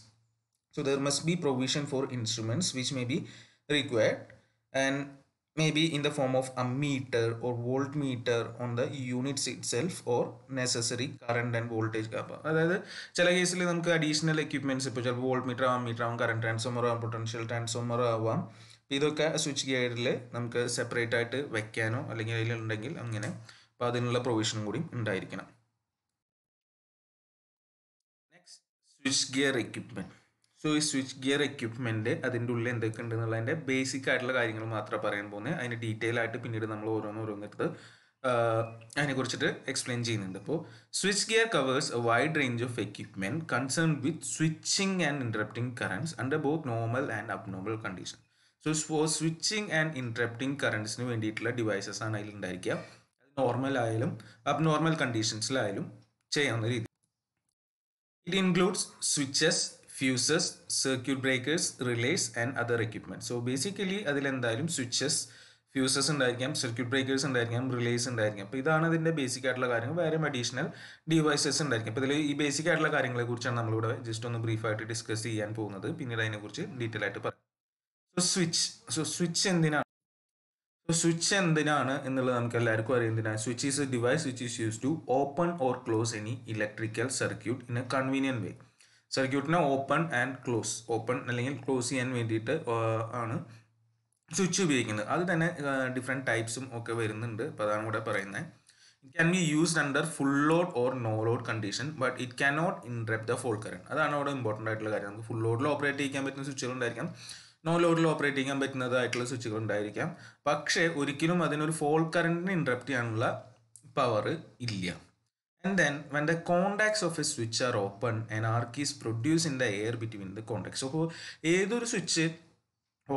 So there must be provision for instruments which may be required and maybe in the form of a meter or voltmeter on the units itself or necessary current and voltage അപ്പോൾ അതായത് ചില കേസിൽ നമുക്ക് അഡീഷണൽ എക്യുപ്മെന്റ്സ് ഇപ്പോൾ ചിലപ്പോൾ വോൾട്ട്മീറ്റർ ആവാം മീറ്റർ ആവാം കറണ്ട് ട്രാൻസ്ഫോമർ ആവാം പൊട്ടൻഷ്യൽ ട്രാൻസ്ഫോമർ ആവാം ഇതൊക്കെ സ്വിച്ച് ഗിയറിൽ നമുക്ക് സെപ്പറേറ്റ് ആയിട്ട് വെക്കാനോ അല്ലെങ്കിൽ അതിലുണ്ടെങ്കിൽ അങ്ങനെ അപ്പോൾ അതിനുള്ള പ്രൊവിഷനും കൂടി ഉണ്ടായിരിക്കണം സ്വിച്ച് ഗിയർ എക്യുപ്മെൻറ്റ് സോ ഈ സ്വിച്ച് ഗിയർ എക്യുപ്മെൻറ്റ് അതിൻ്റെ ഉള്ളിൽ എന്തൊക്കെ ഉണ്ട് എന്നുള്ളതിൻ്റെ ബേസിക് ആയിട്ടുള്ള കാര്യങ്ങൾ മാത്രമേ പറയാൻ പോകുന്നത് അതിന് ഡീറ്റെയിൽ ആയിട്ട് പിന്നീട് നമ്മൾ ഓരോന്ന് ഓരോന്നിട്ട് അതിനെ കുറിച്ചിട്ട് എക്സ്പ്ലെയിൻ ചെയ്യുന്നുണ്ട് അപ്പോൾ switch gear covers a wide range of equipment concern with switching and interrupting currents under both normal and abnormal condition so for switching and interrupting കറൻറ്റ്സിന് വേണ്ടിയിട്ടുള്ള ഡിവൈസസ് ആണ് അതിൽ ഉണ്ടായിരിക്കുക നോർമൽ ആയാലും അബ്നോർമൽ കണ്ടീഷൻസിലായാലും ചെയ്യാവുന്ന രീതി It includes switches, fuses, circuit breakers, relays and other equipment. So basically അതിലെന്തായാലും സ്വിച്ചസ് ഫ്യൂസസ് ഉണ്ടായിരിക്കാം സർക്യൂട്ട് ബ്രേക്കേഴ്സ് ഉണ്ടായിരിക്കാം റിലേസ് ഉണ്ടായിരിക്കാം അപ്പോൾ ഇതാണ് ഇതിൻ്റെ ബേസിക് ആയിട്ടുള്ള കാര്യങ്ങൾ വേറെ അഡീഷണൽ ഡിവൈസസ് ഉണ്ടായിരിക്കും അപ്പോൾ ഇതിൽ ഈ ബേസിക് ആയിട്ടുള്ള കാര്യങ്ങളെ കുറിച്ചാണ് നമ്മളിവിടെ ജസ്റ്റ് ഒന്ന് ബ്രീഫായിട്ട് ഡിസ്കസ് ചെയ്യാൻ പോകുന്നത് പിന്നീട് അതിനെക്കുറിച്ച് ഡീറ്റെയിൽ ആയിട്ട് പറയാം സോ സ്വിച്ച് സോ സ്വിച്ച് എന്തിനാണ് സ്വിച്ച് എന്തിനാണ് എന്നുള്ളത് നമുക്ക് എല്ലാവർക്കും അറിയുന്നതിനാണ് switch is a device which is use to open or close any electrical circuit in a convenient way സർക്യൂട്ടിനെ ഓപ്പൺ ആൻഡ് ക്ലോസ് ഓപ്പൺ അല്ലെങ്കിൽ ക്ലോസ് ചെയ്യാൻ വേണ്ടിയിട്ട് ആണ് സ്വിച്ച് ഉപയോഗിക്കുന്നത് അത് തന്നെ ഡിഫറെൻറ്റ് ടൈപ്സും ഒക്കെ വരുന്നുണ്ട് അപ്പോൾ അതാണ് കൂടെ പറയുന്നത് it can be used under full load or no load condition but it can not interrupt the fault current അതാണ് അവിടെ ഇമ്പോർട്ടൻ്റ് ആയിട്ടുള്ള കാര്യം നമുക്ക് ഫുൾ ലോഡിൽ ഓപ്പറേറ്റ് ചെയ്യാൻ പറ്റുന്ന സ്വിച്ചുകൾ ഉണ്ടായിരിക്കാം നോ ലോഡിൽ ഓപ്പറേറ്റ് ചെയ്യാൻ പറ്റുന്നതായിട്ടുള്ള സ്വിച്ചുകൾ ഉണ്ടായിരിക്കാം പക്ഷേ ഒരിക്കലും അതിനൊരു ഫോൾ കറണ്ടിന് ഇൻട്രപ്റ്റ് ചെയ്യാനുള്ള പവർ ഇല്ല and then when the contacts of a switch are open and arcs produce in the air between the contacts അപ്പോൾ ഏതൊരു സ്വിച്ച്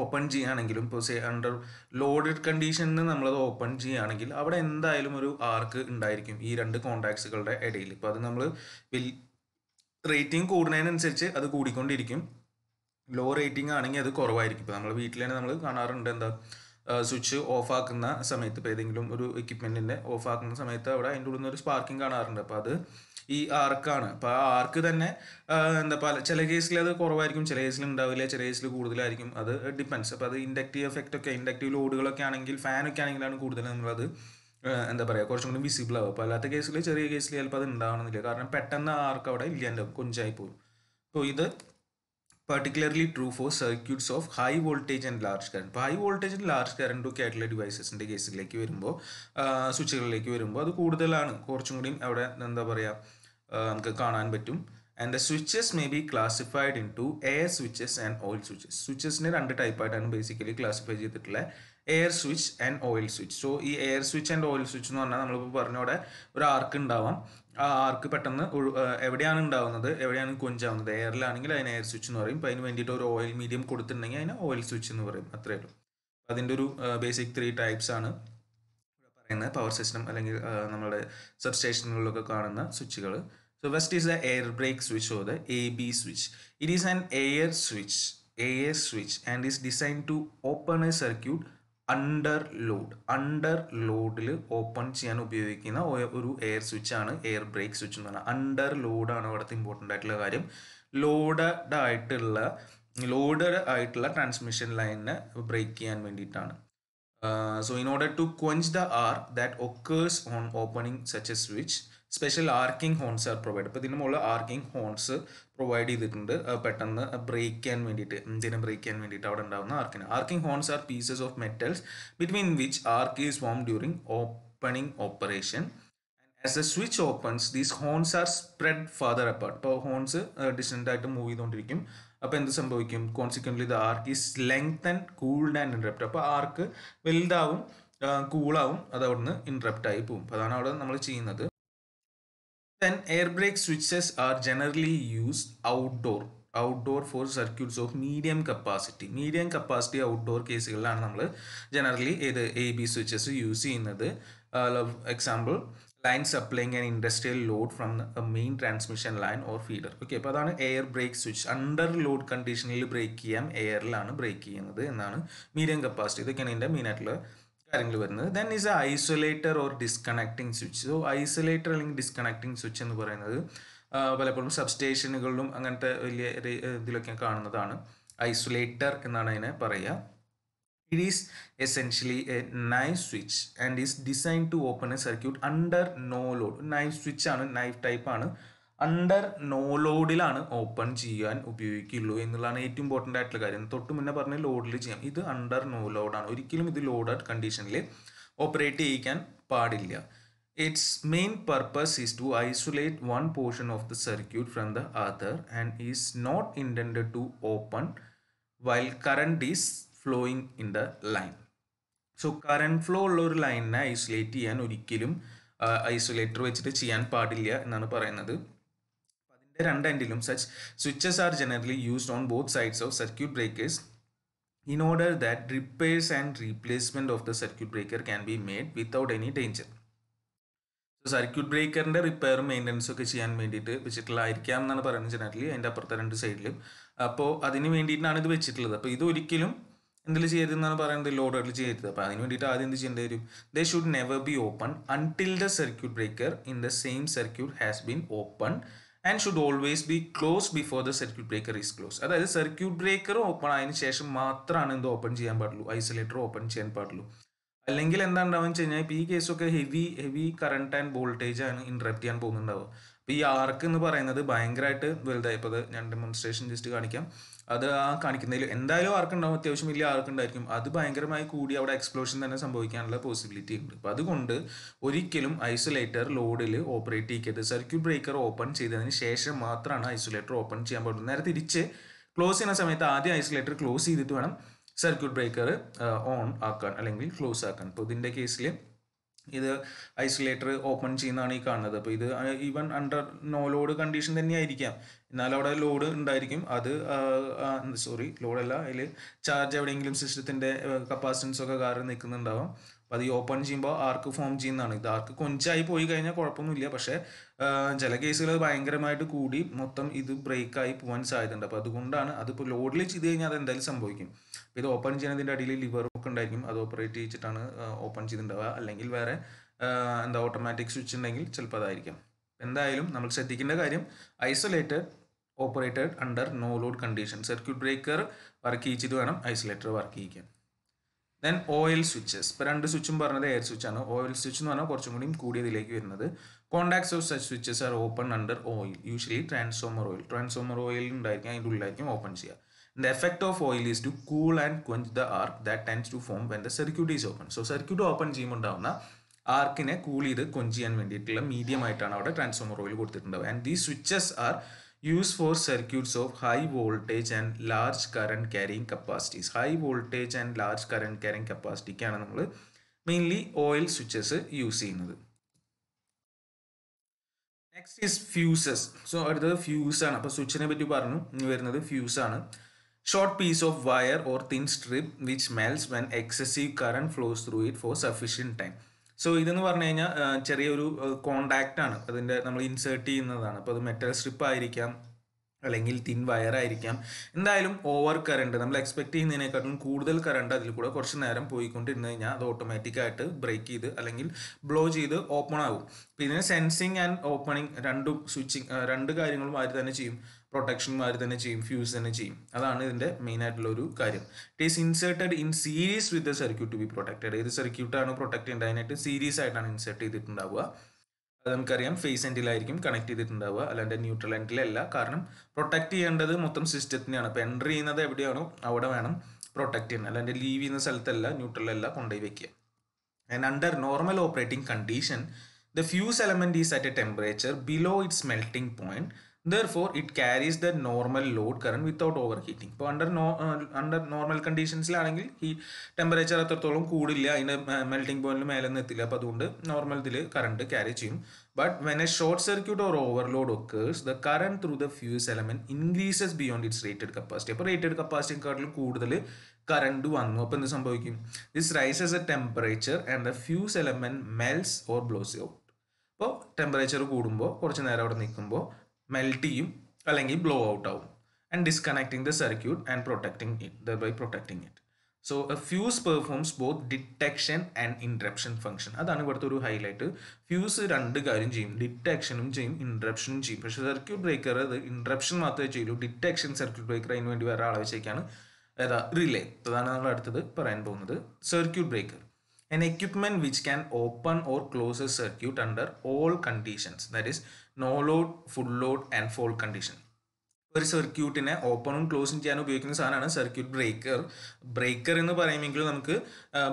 ഓപ്പൺ ചെയ്യുകയാണെങ്കിലും ഇപ്പോൾ സേ അണ്ടർ ലോഡഡ് കണ്ടീഷനിൽ നമ്മളത് ഓപ്പൺ ചെയ്യുകയാണെങ്കിൽ അവിടെ എന്തായാലും ഒരു ആർക്ക് ഉണ്ടായിരിക്കും ഈ രണ്ട് കോണ്ടാക്ട്സുകളുടെ ഇടയിൽ ഇപ്പോൾ അത് നമ്മൾ റേറ്റിംഗ് കൂടുന്നതിനനുസരിച്ച് അത് കൂടിക്കൊണ്ടിരിക്കും ലോ റേറ്റിംഗ് ആണെങ്കിൽ അത് കുറവായിരിക്കും ഇപ്പോൾ നമ്മൾ വീട്ടിൽ തന്നെ നമ്മൾ കാണാറുണ്ട് എന്താ സ്വിച്ച് ഓഫ് ആക്കുന്ന സമയത്ത് ഇപ്പോൾ ഏതെങ്കിലും ഒരു എക്യുപ്മെൻറ്റിൻ്റെ ഓഫ് ആക്കുന്ന സമയത്ത് അവിടെ അതിൻ്റെ ഉള്ളിൽ നിന്ന് ഒരു സ്പാർക്കിംഗ് കാണാറുണ്ട് അപ്പോൾ അത് ഈ ആർക്കാണ് അപ്പോൾ ആ ആർക്ക് തന്നെ എന്താ പല ചില കേസിൽ അത് കുറവായിരിക്കും ചില കേസിൽ ഉണ്ടാവില്ല ചില കേസിൽ കൂടുതലായിരിക്കും അത് ഡിപ്പെൻസ് അപ്പോൾ അത് ഇൻഡക്റ്റീവ് എഫക്റ്റ് ഒക്കെ ഇൻഡക്റ്റീവ് ലോഡുകളൊക്കെ ആണെങ്കിൽ ഫാനൊക്കെ ആണെങ്കിലാണ് കൂടുതൽ നമ്മളത് എന്താ പറയുക കുറച്ചും കൂടി വിസിബിൾ ആവും അപ്പോൾ അല്ലാത്ത കേസിൽ ചെറിയ കേസിൽ ചിലപ്പോൾ അത് ഉണ്ടാവണമെന്നില്ല കാരണം പെട്ടെന്ന് ആർക്ക് അവിടെ ഇല്ലാണ്ടാവും കൊഞ്ചായി പോകും അപ്പോൾ ഇത് particularly true for circuits of high voltage and large current അപ്പോൾ high voltage and large current ഒക്കെ ആയിട്ടുള്ള ഡിവൈസസിൻ്റെ കേസിലേക്ക് വരുമ്പോൾ സ്വിച്ചുകളിലേക്ക് വരുമ്പോൾ അത് കൂടുതലാണ് കുറച്ചും കൂടിയും അവിടെ എന്താ പറയുക നമുക്ക് കാണാൻ പറ്റും and the switches may be classified into air switches and oil switches സ്വിച്ചസിനെ രണ്ട് ടൈപ്പായിട്ടാണ് ബേസിക്കലി ക്ലാസിഫൈ ചെയ്തിട്ടുള്ളത് air switch and oil switch so ഈ air switch and oil switch എന്ന് പറഞ്ഞാൽ നമ്മളിപ്പോൾ പറഞ്ഞ അവിടെ ഒരു ആർക്ക് ഉണ്ടാവാം ആ ആർക്ക് പെട്ടെന്ന് എവിടെയാണ് ഉണ്ടാവുന്നത് എവിടെയാണ് കൊഞ്ചാവുന്നത് എയറിലാണെങ്കിൽ അതിന് എയർ സ്വിച്ച് എന്ന് പറയും അപ്പോൾ അതിന് വേണ്ടിയിട്ട് ഒരു ഓയിൽ മീഡിയം കൊടുത്തിട്ടുണ്ടെങ്കിൽ അതിന് ഓയിൽ സ്വിച്ച് എന്ന് പറയും അത്രയേ ഉള്ളൂ അതിൻ്റെ ഒരു ബേസിക് ത്രീ ടൈപ്സ് ആണ് പറയുന്നത് പവർ സിസ്റ്റം അല്ലെങ്കിൽ നമ്മുടെ സബ് സ്റ്റേഷനുകളിലൊക്കെ കാണുന്ന സ്വിച്ചുകൾ so first is the air break switch or the A B switch it is an air switch air switch and is design to open a circuit under load under ലോഡിൽ ഓപ്പൺ ചെയ്യാൻ ഉപയോഗിക്കുന്ന ഒരു എയർ സ്വിച്ച് ആണ് എയർ ബ്രേക്ക് സ്വിച്ച് എന്ന് പറഞ്ഞാൽ അണ്ടർ ലോഡാണ് അവിടുത്തെ ഇമ്പോർട്ടൻ്റ് ആയിട്ടുള്ള കാര്യം ലോഡഡ് ആയിട്ടുള്ള ലോഡഡ് ആയിട്ടുള്ള ട്രാൻസ്മിഷൻ ലൈനിനെ ബ്രേക്ക് ചെയ്യാൻ വേണ്ടിയിട്ടാണ് so in order to quench the arc that occurs on opening such a switch special arcing horns are provide അപ്പോൾ ഇതിന് മുകളിൽ ആർക്കിംഗ് ഹോൺസ് പ്രൊവൈഡ് ചെയ്തിട്ടുണ്ട് പെട്ടെന്ന് ബ്രേക്ക് ചെയ്യാൻ വേണ്ടിയിട്ട് എന്തിനും ബ്രേക്ക് ചെയ്യാൻ വേണ്ടിയിട്ട് അവിടെ ഉണ്ടാകുന്ന ആർക്കിന് arcing horns are pieces of metals between which arc is form during opening operation as a switch opens these horns are spread farther apart ഇപ്പോൾ ഹോൺസ് ഡിസ്റ്റൻ്റ് ആയിട്ട് മൂവ് ചെയ്തുകൊണ്ടിരിക്കും അപ്പോൾ എന്ത് സംഭവിക്കും consequently the arc is length and cooled and interrupt അപ്പോൾ ആർക്ക് വലുതാവും കൂളാവും അത് അവിടുന്ന് ഇൻറപ്റ്റ് ആയി പോവും അതാണ് അവിടെ നമ്മൾ ചെയ്യുന്നത് Then air brake switches are generally used outdoor outdoor for circuits of medium capacity medium capacity outdoor കേസുകളിലാണ് നമ്മൾ ജനറലി ഏത് എ ബി സ്വിച്ചസ് യൂസ് ചെയ്യുന്നത് example line supplying and industrial load from main transmission line or feeder okay അപ്പോൾ അതാണ് air break switch under load കണ്ടീഷനിൽ ബ്രേക്ക് ചെയ്യാം എയറിലാണ് ബ്രേക്ക് ചെയ്യുന്നത് എന്നാണ് മീഡിയം കപ്പാസിറ്റി ഇതൊക്കെയാണ് ഇതിൻ്റെ മെയിനായിട്ടുള്ള കാര്യങ്ങൾ വരുന്നത് then is a isolator or disconnecting switch so isolator അല്ലെങ്കിൽ ഡിസ്കണക്ടിങ് സ്വിച്ച് എന്ന് പറയുന്നത് പലപ്പോഴും സബ്സ്റ്റേഷനുകളിലും അങ്ങനത്തെ വലിയ ഇതിലൊക്കെ കാണുന്നതാണ് ഐസൊലേറ്റർ എന്നാണ് അതിനെ പറയുക it is essentially a knife switch and is design to open a circuit under no load knife switch ആണ് നൈഫ് ടൈപ്പ് ആണ് അണ്ടർ നോ ലോഡിലാണ് ഓപ്പൺ ചെയ്യാൻ ഉപയോഗിക്കുള്ളൂ എന്നുള്ളതാണ് ഏറ്റവും ഇമ്പോർട്ടൻ്റ് ആയിട്ടുള്ള കാര്യം തൊട്ട് മുന്നേ പറഞ്ഞ ലോഡിൽ ചെയ്യാം ഇത് അണ്ടർ നോ ലോഡാണ് ഒരിക്കലും ഇത് ലോഡഡ് കണ്ടീഷനിൽ ഓപ്പറേറ്റ് ചെയ്യിക്കാൻ പാടില്ല its main purpose is to isolate one portion of the circuit from the other and is not intend to open while current is flowing in the line so current flow ഉള്ള ഒരു ലൈനിനെ ഐസൊലേറ്റ് ചെയ്യാൻ ഒരിക്കലും ഐസൊലേറ്റർ വെച്ചിട്ട് ചെയ്യാൻ പാടില്ല എന്നാണ് പറയുന്നത് രണ്ട് എൻഡിലും such switches are generally used on both sides of circuit breakers in order that repairs and replacement of the circuit breaker can be made without any danger circuit ബ്രേക്കറിന്റെ റിപ്പയറും മെയിൻ്റനൻസും ഒക്കെ ചെയ്യാൻ വേണ്ടിയിട്ട് വെച്ചിട്ടുള്ളതായിരിക്കാം എന്നാണ് പറയുന്നത് ജനറലി അതിൻ്റെ അപ്പുറത്തെ രണ്ട് സൈഡിലും അപ്പോൾ അതിന് വേണ്ടിയിട്ടാണ് ഇത് വെച്ചിട്ടുള്ളത് അപ്പോൾ ഇത് ഒരിക്കലും എന്തിൽ ചെയ്യരുതെന്നാണ് പറയുന്നത് ലോഡ് ലോഡറിൽ ചെയ്തത് അപ്പോൾ അതിന് വേണ്ടിയിട്ട് ആദ്യം എന്ത് ചെയ്യേണ്ടി വരും the should never be open until the circuit breaker in the same circuit has been open and should always be closed before the circuit breaker is closed. That is, circuit breaker open, In isolator open, isolator open. chain അല്ലെങ്കിൽ എന്താ ഉണ്ടാവുക വെച്ച് കഴിഞ്ഞാൽ ഇപ്പൊ ഈ കേസൊക്കെ heavy heavy current and voltage ആണ് ഇന്ററപ്റ്റ് ചെയ്യാൻ പോകുന്നുണ്ടാവുക അപ്പോൾ ഈ ആർക്ക് എന്ന് പറയുന്നത് ഭയങ്കരമായിട്ട് വലുതായി ഇപ്പൊ ഞാൻ ഡെമോൺസ്ട്രേഷൻ ജസ്റ്റ് കാണിക്കാം അത് ആ കാണിക്കുന്നതിൽ എന്തായാലും ആർക്ക് ഉണ്ടാവും അത്യാവശ്യം വലിയ ആർക്ക് ഉണ്ടായിരിക്കും അത് ഭയങ്കരമായി കൂടി അവിടെ എക്സ്പ്ലോഷൻ തന്നെ സംഭവിക്കാനുള്ള പോസിബിലിറ്റി ഉണ്ട് അപ്പോൾ അതുകൊണ്ട് ഒരിക്കലും ഐസൊലേറ്റർ ലോഡിൽ ഓപ്പറേറ്റ് ചെയ്യരുത് സർക്യൂട്ട് ബ്രേക്കർ ഓപ്പൺ ചെയ്തതിന് ശേഷം മാത്രമാണ് ഐസൊലേറ്റർ ഓപ്പൺ ചെയ്യാൻ പാടുള്ളൂ നേരെ തിരിച്ച് ക്ലോസ് ചെയ്യുന്ന സമയത്ത് ആദ്യം ഐസൊലേറ്റർ ക്ലോസ് ചെയ്തിട്ട് വേണം സർക്യൂട്ട് ബ്രേക്കർ ഓൺ ആക്കാൻ അല്ലെങ്കിൽ ക്ലോസ് ആക്കാൻ അപ്പോൾ ഇതിൻ്റെ കേസിൽ ഇത് ഐസൊലേറ്റർ ഓപ്പൺ ചെയ്യുന്നതാണ് ഈ കാണുന്നത് അപ്പോൾ ഇത് even under no load condition തന്നെയായിരിക്കാം എന്നാലും അവിടെ ലോഡ് ഉണ്ടായിരിക്കും അത് സോറി ലോഡല്ല അതിൽ ചാർജ് എവിടെയെങ്കിലും സിസ്റ്റത്തിൻ്റെ കപ്പാസിറ്റൻസ് uh, ഒക്കെ കാറിൽ നിൽക്കുന്നുണ്ടാവും അപ്പോൾ അത് ഈ ഓപ്പൺ ചെയ്യുമ്പോൾ ആർക്ക് ഫോം ചെയ്യുന്നതാണ് ഇത് ആർക്ക് കൊഞ്ചായി പോയി കഴിഞ്ഞാൽ കുഴപ്പമൊന്നുമില്ല പക്ഷേ ചില കേസുകൾ ഭയങ്കരമായിട്ട് കൂടി മൊത്തം ഇത് ബ്രേക്കായി പോകാൻ സാധ്യതയുണ്ട് അപ്പോൾ അതുകൊണ്ടാണ് അതിപ്പോൾ ലോഡിൽ ചെയ്ത് കഴിഞ്ഞാൽ അത് എന്തായാലും സംഭവിക്കും ഇത് ഓപ്പൺ ചെയ്യുന്നതിൻ്റെ അടിയിൽ ലിവറും ഒക്കെ ഉണ്ടായിരിക്കും അത് ഓപ്പറേറ്റ് ചെയ്തിട്ടാണ് ഓപ്പൺ ചെയ്തിട്ടുണ്ടാവുക അല്ലെങ്കിൽ വേറെ എന്താ ഓട്ടോമാറ്റിക് സ്വിച്ച് ഉണ്ടെങ്കിൽ ചിലപ്പോൾ അതായിരിക്കും എന്തായാലും നമ്മൾ ശ്രദ്ധിക്കേണ്ട കാര്യം isolated operated under no load condition circuit breaker work ചെയ്യിച്ചിട്ട് വേണം ഐസൊലേറ്റർ വർക്ക് ചെയ്യിക്കാൻ ദെൻ ഓയിൽ സ്വിച്ചസ് ഇപ്പോൾ രണ്ട് സ്വിച്ചും പറഞ്ഞത് എയർ സ്വിച്ച് ആണ് ഓയിൽ സ്വിച്ച് എന്ന് പറഞ്ഞാൽ കുറച്ചും കൂടി കൂടിയതിലേക്ക് വരുന്നത് contacts of such switches are open under oil usually transformer oil transformer oil ഉണ്ടായിരിക്കും അതിൻ്റെ ഉള്ളിലായിരിക്കും ഓപ്പൺ ചെയ്യുക the effect of oil is to cool and quench the arc that tends to form when the circuit is open so circuit open ചെയ്യുമ്പോൾ ഉണ്ടാവുന്ന ആർക്കിനെ കൂൾ ചെയ്ത് കൊഞ്ച് ചെയ്യാൻ വേണ്ടിയിട്ടുള്ള മീഡിയം ആയിട്ടാണ് അവിടെ ട്രാൻസ്ഫോമർ ഓയിൽ കൊടുത്തിട്ടുണ്ടാവുക and these switches are use for circuits of high voltage and large current carrying capacities high voltage and large current carrying കപ്പാസിറ്റിക്കാണ് നമ്മൾ മെയിൻലി ഓയിൽ സ്വിച്ചസ് യൂസ് ചെയ്യുന്നത് നെക്സ്റ്റ് ഇസ് ഫ്യൂസസ് സോ അടുത്തത് ഫ്യൂസ് ആണ് അപ്പോൾ സ്വിച്ചിനെ പറ്റി പറഞ്ഞു ഇനി വരുന്നത് ഫ്യൂസ് ആണ് short piece of wire or thin strip which melts when excessive current flows through it for sufficient time so ഇതെന്ന് പറഞ്ഞു കഴിഞ്ഞാൽ ചെറിയൊരു കോണ്ടാക്ട് ആണ് അതിൻ്റെ നമ്മൾ ഇൻസേർട്ട് ചെയ്യുന്നതാണ് അപ്പോൾ അത് മെറ്റൽ സ്ട്രിപ്പ് ആയിരിക്കാം അല്ലെങ്കിൽ തിൻ വയറായിരിക്കാം എന്തായാലും ഓവർ കറണ്ട് നമ്മൾ എക്സ്പെക്ട് ചെയ്യുന്നതിനേക്കാട്ടും കൂടുതൽ കറണ്ട് അതിൽ കൂടെ കുറച്ച് നേരം പോയിക്കൊണ്ടിരുന്നു കഴിഞ്ഞാൽ അത് ഓട്ടോമാറ്റിക് ആയിട്ട് ബ്രേക്ക് ചെയ്ത് അല്ലെങ്കിൽ ബ്ലോ ചെയ്ത് ഓപ്പൺ ആകും പിന്നെ സെൻസിങ് ആൻഡ് ഓപ്പണിങ് രണ്ടും സ്വിച്ചിങ് രണ്ട് കാര്യങ്ങളും ആര് തന്നെ ചെയ്യും പ്രൊട്ടക്ഷന്മാർ തന്നെ ചെയ്യും ഫ്യൂസ് തന്നെ ചെയ്യും അതാണ് ഇതിൻ്റെ മെയിൻ ആയിട്ടുള്ള ഒരു കാര്യം it is inserted in series with the circuit to be protected ഏത് സർക്യൂട്ടാണ് പ്രൊട്ടക്ട് ചെയ്യേണ്ടത് അതിനായിട്ട് സീരീസ് ആയിട്ടാണ് ഇൻസേർട്ട് ചെയ്തിട്ടുണ്ടാവുക അത് നമുക്കറിയാം ഫേസ് എൻഡിലായിരിക്കും കണക്ട് ചെയ്തിട്ടുണ്ടാവുക അല്ലാണ്ട് ന്യൂട്രൽ എൻഡിലല്ല കാരണം പ്രൊട്ടക്ട് ചെയ്യേണ്ടത് മൊത്തം സിസ്റ്റത്തിനെയാണ് അപ്പോൾ എൻ്റർ ചെയ്യുന്നത് എവിടെയാണോ അവിടെ വേണം പ്രൊട്ടക്ട് ചെയ്യണം അല്ലാണ്ട് ലീവ് ചെയ്യുന്ന സ്ഥലത്തല്ല ന്യൂട്രലല്ല കൊണ്ടുപോയി വെക്കുക and under normal operating condition the fuse element is at a temperature below its melting point Therefore, it carries the normal load current without overheating. ഇപ്പോൾ അണ്ടർ നോ അണ്ടർ നോർമൽ കണ്ടീഷൻസിലാണെങ്കിൽ ഈ ടെമ്പറേച്ചർ അത്രത്തോളം കൂടില്ല അതിൻ്റെ മെൽറ്റിംഗ് പോയിന്റിൽ uh, മേലെ നിന്ന് എത്തില്ല അപ്പോൾ അതുകൊണ്ട് നോർമൽ ഇതിൽ കറണ്ട് ക്യാരി ചെയ്യും but when a short circuit or overload occurs the current through the fuse element increases beyond its rated capacity അപ്പോൾ റേറ്റഡ് കപ്പാസിറ്റിയെക്കാട്ടിലും കൂടുതൽ കറണ്ട് വന്നു അപ്പോൾ എന്ത് സംഭവിക്കും this rises a temperature and the fuse element melts or blows out അപ്പോൾ ടെമ്പറേച്ചർ കൂടുമ്പോൾ കുറച്ച് നേരം അവിടെ നിൽക്കുമ്പോൾ മെൽറ്റ് ചെയ്യും അല്ലെങ്കിൽ ബ്ലോ ഔട്ട് ആവും and disconnecting the circuit and protecting it the by protecting it so a fuse performs both detection and interruption function അതാണ് ഇവിടുത്തെ ഒരു ഹൈലൈറ്റ് ഫ്യൂസ് രണ്ട് കാര്യം ചെയ്യും ഡിറ്റക്ഷനും ചെയ്യും ഇൻട്രപ്ഷനും ചെയ്യും പക്ഷെ സർക്യൂട്ട് ബ്രേക്കർ അത് ഇൻട്രപ്ഷൻ മാത്രമേ ചെയ്യൂ ഡിറ്റക്ഷൻ സർക്യൂട്ട് ബ്രേക്കർ അതിന് വേണ്ടി വേറെ ആളെ വെച്ചേക്കാണ് ഏതാ റിലേ അതാണ് നമ്മൾ അടുത്തത് പറയാൻ പോകുന്നത് circuit breaker an equipment which can open or close a circuit under all conditions that is no load full load and fault condition ഒരു സർക്യൂട്ടിനെ ഓപ്പണും ക്ലോസും ചെയ്യാൻ ഉപയോഗിക്കുന്ന സാധനമാണ് സർക്യൂട്ട് ബ്രേക്കർ ബ്രേക്കർ എന്ന് പറയുമെങ്കിൽ നമുക്ക്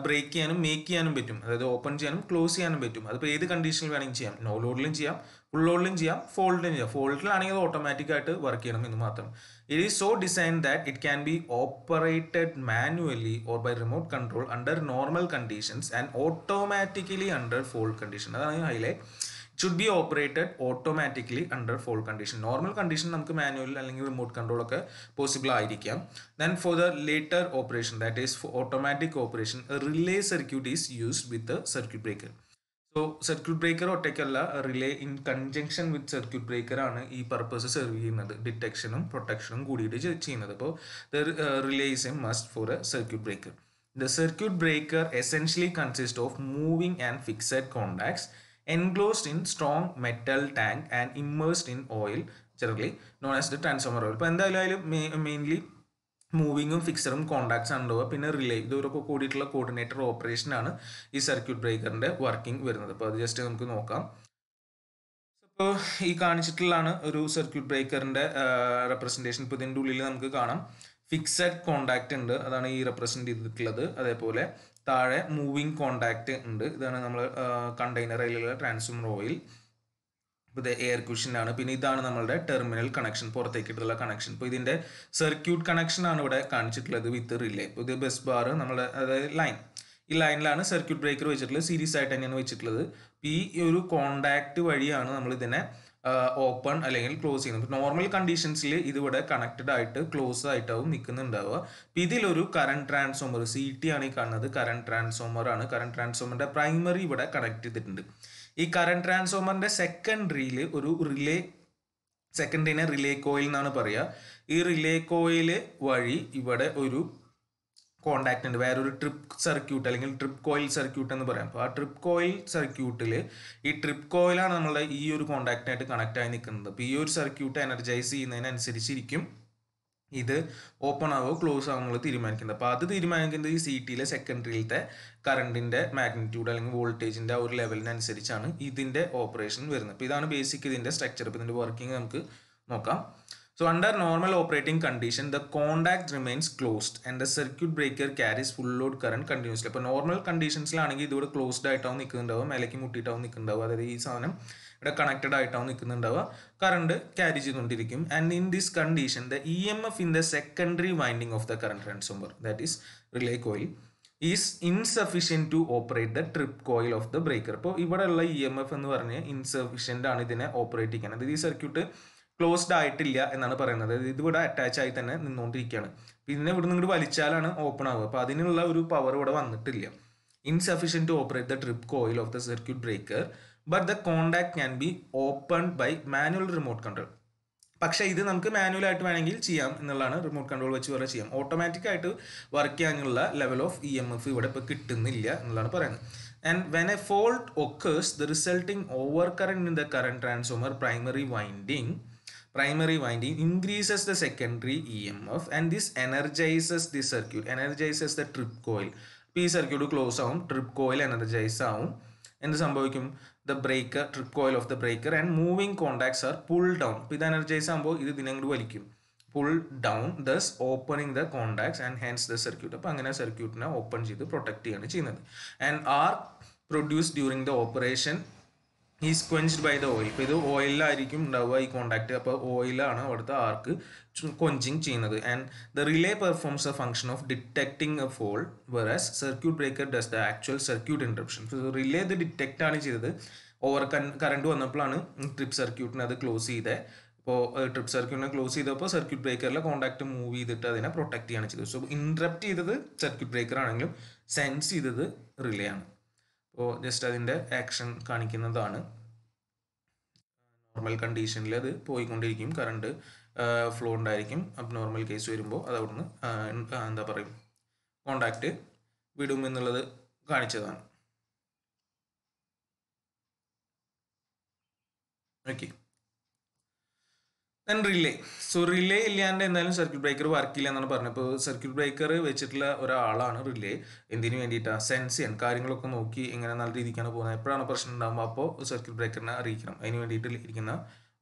ബ്രേക്ക് ചെയ്യാനും മേക്ക് ചെയ്യാനും പറ്റും അതായത് ഓപ്പൺ ചെയ്യാനും ക്ലോസ് ചെയ്യാനും പറ്റും അതിപ്പോൾ ഏത് കണ്ടീഷനിൽ വേണമെങ്കിൽ ചെയ്യാം നോ ലോഡിലും ചെയ്യാം ഫുൾ ലോഡിലും ചെയ്യാം ഫോൾഡിലും ചെയ്യാം ഫോൾഡിലാണെങ്കിൽ അത് ഓട്ടോമാറ്റിക്കായിട്ട് വർക്ക് ചെയ്യണം എന്ന് മാത്രം it is so design that it can be operated manually or by remote control under normal conditions and automatically under fault condition അതാണ് highlight should be operated automatically under fault condition normal condition നമുക്ക് മാനുവൽ അല്ലെങ്കിൽ റിമോട്ട് കൺട്രോൾ ഒക്കെ പോസിബിൾ ആയിരിക്കാം then for the latter operation that is for automatic operation relay circuit is used with circuit breaker so circuit breaker ഒറ്റയ്ക്കല്ല relay in conjunction with circuit breaker ആണ് ഈ പർപ്പസ് സെർവ് ചെയ്യുന്നത് ഡിറ്റക്ഷനും പ്രൊട്ടക്ഷനും കൂടിയിട്ട് ചെയ്യുന്നത് അപ്പോൾ the relay is a must for a circuit breaker the circuit breaker essentially consist of moving and fixed contacts enclosed in strong metal tank and immersed in oil generally known as the transformer oil ഇപ്പോൾ എന്തായാലും മെയിൻലി മൂവിങ്ങും ഫിക്സറും കോണ്ടാക്ട്സ് ആണ് ഉണ്ടാവുക പിന്നെ റിലേ ഇതൊക്കെ കൂടിയിട്ടുള്ള കോർഡിനേറ്റർ ഓപ്പറേഷൻ ആണ് ഈ സർക്യൂട്ട് ബ്രേക്കറിന്റെ വർക്കിംഗ് വരുന്നത് അപ്പോൾ അത് ജസ്റ്റ് നമുക്ക് നോക്കാം ഇപ്പോൾ ഈ കാണിച്ചിട്ടുള്ളതാണ് ഒരു സർക്യൂട്ട് ബ്രേക്കറിന്റെ റെപ്രസെൻറ്റേഷൻ ഇപ്പോൾ ഇതിൻ്റെ ഉള്ളിൽ നമുക്ക് കാണാം ഫിക്സഡ് കോണ്ടാക്ട് ഉണ്ട് അതാണ് ഈ റെപ്രസെൻറ്റ് ചെയ്തിട്ടുള്ളത് അതേപോലെ താഴെ മൂവിങ് കോണ്ടാക്റ്റ് ഉണ്ട് ഇതാണ് നമ്മൾ കണ്ടെയ്നർ അതിലുള്ള ട്രാൻസ്ഫോമർ ഓയിൽ ഇപ്പോൾ ഇത് എയർ ആണ് പിന്നെ ഇതാണ് നമ്മളുടെ ടെർമിനൽ കണക്ഷൻ ഇട്ടുള്ള കണക്ഷൻ ഇപ്പോൾ ഇതിൻ്റെ സർക്യൂട്ട് കണക്ഷൻ ആണ് ഇവിടെ കാണിച്ചിട്ടുള്ളത് വിത്ത് റിലേ ഇപ്പോൾ ഇത് ബസ് ബാർ നമ്മുടെ അതായത് ലൈൻ ഈ ലൈനിലാണ് സർക്യൂട്ട് ബ്രേക്കർ വെച്ചിട്ടുള്ളത് സീരീസ് ആയിട്ട് തന്നെയാണ് വെച്ചിട്ടുള്ളത് ഈ ഒരു കോണ്ടാക്ട് വഴിയാണ് നമ്മൾ ഇതിനെ ഓപ്പൺ അല്ലെങ്കിൽ ക്ലോസ് ചെയ്യുന്നത് നോർമൽ കണ്ടീഷൻസിൽ ഇതിവിടെ കണക്റ്റഡ് ആയിട്ട് ക്ലോസ് ആയിട്ടാവും നിൽക്കുന്നുണ്ടാവുക അപ്പം ഇതിലൊരു കറണ്ട് ട്രാൻസ്ഫോമർ സി ടി ആണ് ഈ കാണുന്നത് കറണ്ട് ട്രാൻസ്ഫോമർ ആണ് കറണ്ട് ട്രാൻസ്ഫോമറിൻ്റെ പ്രൈമറി ഇവിടെ കണക്ട് ചെയ്തിട്ടുണ്ട് ഈ കറണ്ട് ട്രാൻസ്ഫോമറിൻ്റെ സെക്കൻഡറിയിൽ ഒരു റിലേ സെക്കൻഡറിനെ റിലേ കോയിൽ എന്നാണ് പറയുക ഈ റിലേ കോയിൽ വഴി ഇവിടെ ഒരു കോണ്ടാക്ട് ഉണ്ട് വേറൊരു ട്രിപ്പ് സർക്യൂട്ട് അല്ലെങ്കിൽ ട്രിപ്പ് കോയിൽ സർക്യൂട്ട് എന്ന് പറയാം അപ്പോൾ ആ ട്രിപ്പ് കോയിൽ സർക്യൂട്ടിൽ ഈ ട്രിപ്പ് കോയിലാണ് നമ്മളുടെ ഈ ഒരു കോണ്ടാക്റ്റായിട്ട് കണക്റ്റ് ആയി നിൽക്കുന്നത് അപ്പോൾ ഈ ഒരു സർക്യൂട്ട് എനർജൈസ് ചെയ്യുന്നതിനനുസരിച്ചിരിക്കും ഇത് ഓപ്പൺ ആവോ ക്ലോസ് ആകുമോ എന്നുള്ളത് തീരുമാനിക്കുന്നത് അപ്പോൾ അത് തീരുമാനിക്കുന്നത് ഈ സി ടിയിലെ സെക്കൻഡറിയിലത്തെ കറണ്ടിൻ്റെ മാഗ്നിറ്റ്യൂഡ് അല്ലെങ്കിൽ വോൾട്ടേജിൻ്റെ ആ ഒരു ലെവലിനനുസരിച്ചാണ് ഇതിൻ്റെ ഓപ്പറേഷൻ വരുന്നത് അപ്പോൾ ഇതാണ് ബേസിക് ഇതിൻ്റെ സ്ട്രക്ചർ അപ്പോൾ ഇതിൻ്റെ വർക്കിംഗ് നമുക്ക് നോക്കാം So under normal operating condition, the contact remains closed and the circuit breaker carries full load current continuously. അപ്പോൾ നോർമൽ കണ്ടീഷൻസിലാണെങ്കിൽ ഇതിവിടെ ക്ലോസ്ഡ് ആയിട്ടാവും നിൽക്കുന്നുണ്ടാവും ഇലക്കി മുട്ടിയിട്ടാവും നിൽക്കുന്നുണ്ടാവും അതായത് ഈ സാധനം ഇവിടെ കണക്റ്റഡ് ആയിട്ടാവും നിൽക്കുന്നുണ്ടാവുക കറണ്ട് ക്യാരി ചെയ്തുകൊണ്ടിരിക്കും and in this condition the E M F in the secondary winding of the current transformer that is relay coil is insufficient to operate the trip coil of the breaker അപ്പോൾ ഇവിടെയുള്ള ഇ എം എഫ് എന്ന് പറഞ്ഞ് ഇൻസഫിഷ്യൻ്റ് ആണ് ഇതിനെ ഓപ്പറേറ്റ് ചെയ്യുന്നത് ഈ സർക്യൂട്ട് ക്ലോസ്ഡ് ആയിട്ടില്ല എന്നാണ് പറയുന്നത് ഇതിവിടെ അറ്റാച്ച് ആയി തന്നെ നിന്നുകൊണ്ടിരിക്കുകയാണ് പിന്നെ ഇവിടെ നിന്ന് വലിച്ചാലാണ് ഓപ്പൺ ആവുക അപ്പോൾ അതിനുള്ള ഒരു പവർ ഇവിടെ വന്നിട്ടില്ല insufficient to operate the trip coil of the circuit breaker but the contact can be open by manual remote control പക്ഷേ ഇത് നമുക്ക് മാനുവലായിട്ട് വേണമെങ്കിൽ ചെയ്യാം എന്നുള്ളതാണ് റിമോട്ട് കൺട്രോൾ വെച്ച് വേറെ ചെയ്യാം ഓട്ടോമാറ്റിക്കായിട്ട് വർക്ക് ചെയ്യാനുള്ള level of E M F ഇവിടെ ഇപ്പോൾ കിട്ടുന്നില്ല എന്നുള്ളതാണ് പറയുന്നത് and when a fault occurs the resulting over current in the current transformer primary winding primary winding e increases the secondary EMF and this energizes the circuit energizes the trip coil അപ്പോൾ ഈ സർക്യൂട്ട് ക്ലോസ് ആവും ട്രിപ്പ് കോയിൽ എനർജൈസ് ആവും എന്ത് സംഭവിക്കും the breaker trip coil of the breaker and moving contacts are pull down അപ്പോൾ ഇത് എനർജൈസ് ആകുമ്പോൾ ഇത് ദിനം വലിക്കും pull down thus opening the contacts and hands the circuit അപ്പോൾ അങ്ങനെ സർക്യൂട്ടിനെ ഓപ്പൺ ചെയ്ത് പ്രൊട്ടക്റ്റ് ചെയ്യുകയാണ് ചെയ്യുന്നത് and arc produce during the operation is quenched by the oil ഇപ്പോൾ ഇത് ഓയിലായിരിക്കും ഉണ്ടാവുക ഈ കോണ്ടാക്ട് അപ്പോൾ ഓയിലാണ് അവിടുത്തെ ആർക്ക് കൊഞ്ചിങ് ചെയ്യുന്നത് and the relay performs a function of detecting a fault whereas circuit breaker does the actual circuit interruption relay ഇത് ഡിറ്റക്റ്റ് ആണ് ചെയ്തത് ഓവർ കറണ്ട് വന്നപ്പോഴാണ് ട്രിപ്പ് സർക്യൂട്ടിനെ അത് ക്ലോസ് ചെയ്തത് ഇപ്പോൾ ട്രിപ്പ് സർക്യൂട്ടിനെ ക്ലോസ് ചെയ്തപ്പോൾ സർക്യൂട്ട് ബ്രേക്കറിലെ കോണ്ടാക്ട് മൂവ് ചെയ്തിട്ട് അതിനെ പ്രൊട്ടക്ട് ചെയ്യാണ് ചെയ്തത് സോ ഇൻട്രപ്റ്റ് ചെയ്തത് സർക്യൂട്ട് ബ്രേക്കർ ആണെങ്കിലും സെൻസ് ചെയ്തത് റിലേ ആണ് അപ്പോൾ ജസ്റ്റ് അതിൻ്റെ ആക്ഷൻ കാണിക്കുന്നതാണ് നോർമൽ കണ്ടീഷനിൽ അത് പോയിക്കൊണ്ടിരിക്കും കറണ്ട് ഫ്ലോ ഉണ്ടായിരിക്കും അബ്നോർമൽ കേസ് വരുമ്പോൾ അത് അവിടുന്ന് എന്താ പറയും കോണ്ടാക്റ്റ് വിടും എന്നുള്ളത് കാണിച്ചതാണ് okay and relay so relay ഇല്ലാണ്ട് എന്തായാലും സർക്യൂട്ട് ബ്രേക്കർ വർക്ക് ഇല്ല എന്നാണ് പറഞ്ഞത് ഇപ്പോൾ സർക്യൂട്ട് ബ്രേക്കർ വെച്ചിട്ടുള്ള ഒരാളാണ് റിലേ എന്തിനു വേണ്ടിയിട്ടാണ് സെൻസ് ചെയ്യാൻ കാര്യങ്ങളൊക്കെ നോക്കി എങ്ങനെ നല്ല രീതിക്കാണ് പോകുന്നത് എപ്പോഴാണ് പ്രശ്നം ഉണ്ടാകുമ്പോൾ അപ്പോൾ സർക്യൂട്ട് ബ്രേക്കറിനെ അറിയിക്കണം അതിന് വേണ്ടിയിട്ട് ഇരിക്കുന്ന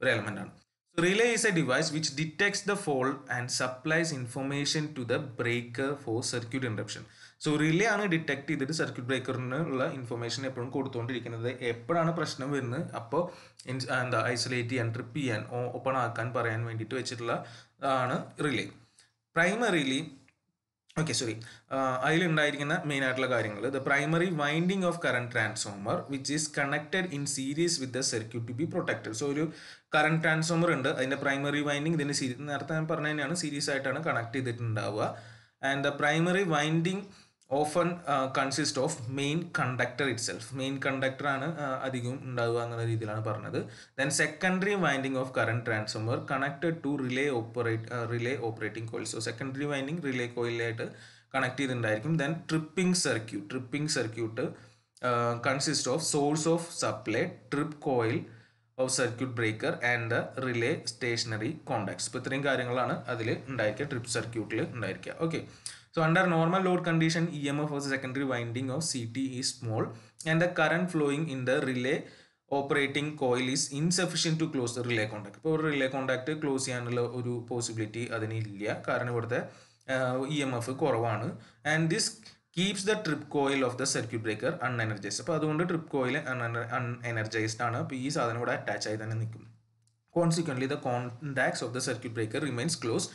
ഒരു എലമെൻ്റ് ആണ് so relay is a device which detects the fault and supplies information to the breaker for circuit interruption so relay ആണ് ഡിറ്റക്ട് ചെയ്തിട്ട് സർക്യൂട്ട് ബ്രേക്കറിന് ഉള്ള ഇൻഫർമേഷൻ എപ്പോഴും കൊടുത്തുകൊണ്ടിരിക്കുന്നത് എപ്പോഴാണ് പ്രശ്നം വരുന്നത് അപ്പോൾ എന്താ ഐസൊലേറ്റ് ചെയ്യാൻ ട്രിപ്പ് ചെയ്യാൻ ഓപ്പൺ ആക്കാൻ പറയാൻ വേണ്ടിയിട്ട് വെച്ചിട്ടുള്ള ആണ് റിലേ പ്രൈമറിലി ഓക്കെ സോറി അതിലുണ്ടായിരിക്കുന്ന മെയിൻ ആയിട്ടുള്ള കാര്യങ്ങൾ the primary winding of current transformer which is connected in series with the circuit to be protected so ഒരു കറണ്ട് ട്രാൻസ്ഫോമർ ഉണ്ട് അതിൻ്റെ പ്രൈമറി വൈൻഡിങ് ഇതിൻ്റെ സീരീസ് നേരത്തെ ഞാൻ പറഞ്ഞ തന്നെയാണ് സീരീസ് ആയിട്ടാണ് കണക്ട് ചെയ്തിട്ടുണ്ടാവുക and the primary winding often consist of main conductor itself main കണ്ടക്ടറാണ് അധികം ഉണ്ടാവുക എന്നുള്ള രീതിയിലാണ് പറഞ്ഞത് then secondary winding of current transformer connected to relay operate relay operating coil so secondary winding relay കോയിലായിട്ട് കണക്ട് ചെയ്തിട്ടുണ്ടായിരിക്കും then tripping circuit tripping circuit consist of source of supply trip coil of circuit breaker and the relay stationary contacts ഇപ്പോൾ ഇത്രയും കാര്യങ്ങളാണ് അതിൽ ഉണ്ടായിരിക്കുക ട്രിപ്പ് സർക്യൂട്ടിൽ ഉണ്ടായിരിക്കുക okay So under normal load condition, EMF of the secondary winding of CT is small and the current flowing in the relay operating coil is insufficient to close relay contact ഇപ്പോൾ ഒരു റിലേ കോൺടാക്ട് ക്ലോസ് ചെയ്യാനുള്ള ഒരു പോസിബിലിറ്റി അതിനില്ല കാരണം ഇവിടുത്തെ ഇ എം എഫ് കുറവാണ് and this keeps the trip coil of the circuit breaker un energised അപ്പോൾ അതുകൊണ്ട് ട്രിപ്പ് കോയിൽ അൺ എനർജൈസ്ഡ് ആണ് അപ്പോൾ ഈ സാധനം ഇവിടെ അറ്റാച്ച് ആയി തന്നെ നിൽക്കും consequently the contacts of the circuit breaker remains close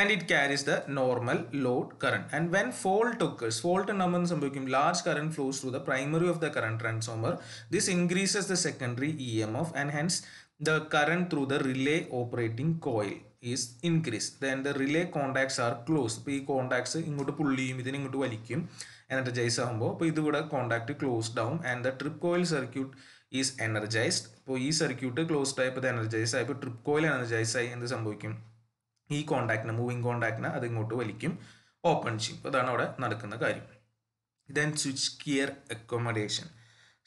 and it carries the normal load current. And when fault occurs, fault and large current flows through the primary of the current transformer, this increases the secondary EMF and hence the current through the relay operating coil is increased. Then the relay contacts are closed. P contacts energize the contact closed down and the trip coil circuit is energized. Po e circuit closed type energized type trip coil energized and the ഈ കോണ്ടാക്റ്റിനെ മൂവിങ് കോണ്ടാക്റ്റിനെ അത് ഇങ്ങോട്ട് വലിക്കും ഓപ്പൺ ചെയ്യും അതാണ് അവിടെ നടക്കുന്ന കാര്യം then switch gear accommodation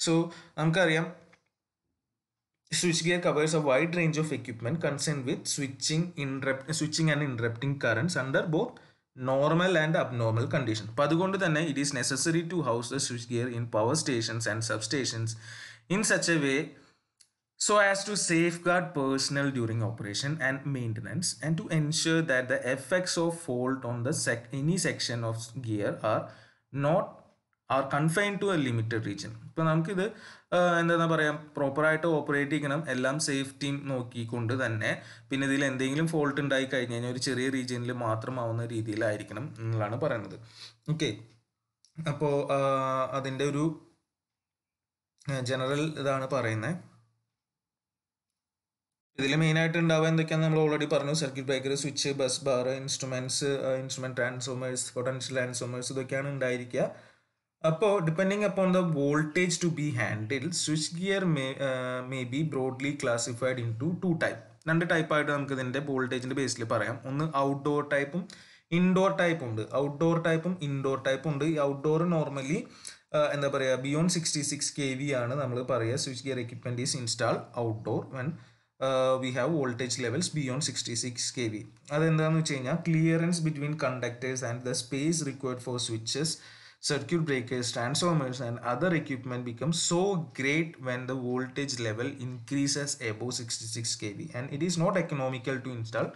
so നമുക്കറിയാം switch gear covers a wide range of equipment concern with switching interrupt switching and interrupting currents under both normal and abnormal condition അപ്പം അതുകൊണ്ട് തന്നെ it is necessary to house the switch gear in power stations and sub stations in such a way so as to safeguard personnel during operation and maintenance and to ensure that the effects of fault on the sec any section of gear are not are confined to a limited region ഇപ്പോൾ നമുക്കിത് എന്താ പറയുക പ്രോപ്പറായിട്ട് ഓപ്പറേറ്റ് ചെയ്യണം എല്ലാം സേഫ്റ്റി നോക്കിക്കൊണ്ട് തന്നെ പിന്നെ ഇതിൽ എന്തെങ്കിലും ഫോൾട്ട് ഉണ്ടായി കഴിഞ്ഞ് കഴിഞ്ഞാൽ ഒരു ചെറിയ റീജിയനിൽ മാത്രമാവുന്ന രീതിയിലായിരിക്കണം എന്നുള്ളതാണ് പറയുന്നത് ഓക്കെ അപ്പോൾ അതിൻ്റെ ഒരു ജനറൽ ഇതാണ് പറയുന്നത് ഇതിൽ ആയിട്ട് ഉണ്ടാവുക എന്തൊക്കെയാണ് നമ്മൾ ഓൾറെഡി പറഞ്ഞു circuit breaker switch bus bar instruments instrument transformers potential transformers ഇതൊക്കെയാണ് ഉണ്ടായിരിക്കുക അപ്പോൾ depending upon the voltage to be handle switch gear may be broadly classified into two type രണ്ട് ടൈപ്പായിട്ട് നമുക്ക് ഇതിൻ്റെ വോൾട്ടേജിൻ്റെ ബേസിൽ പറയാം ഒന്ന് ഔട്ട്ഡോർ ടൈപ്പും ഇൻഡോർ ടൈപ്പ് ഉണ്ട് ഔട്ട്ഡോർ ടൈപ്പും ഇൻഡോർ ടൈപ്പും ഉണ്ട് ഈ ഔട്ട്ഡോർ നോർമലി uh, എന്താ പറയുക beyond sixty six K V ആണ് നമ്മൾ പറയുക switch gear equipment is install outdoor when we have voltage levels beyond sixty six K V അതെന്താണെന്ന് വെച്ച് കഴിഞ്ഞാൽ clearance between conductors and the space required for switches circuit breakers transformers and other equipment become so great when the voltage level increases level sixty six K V and it is not economical to install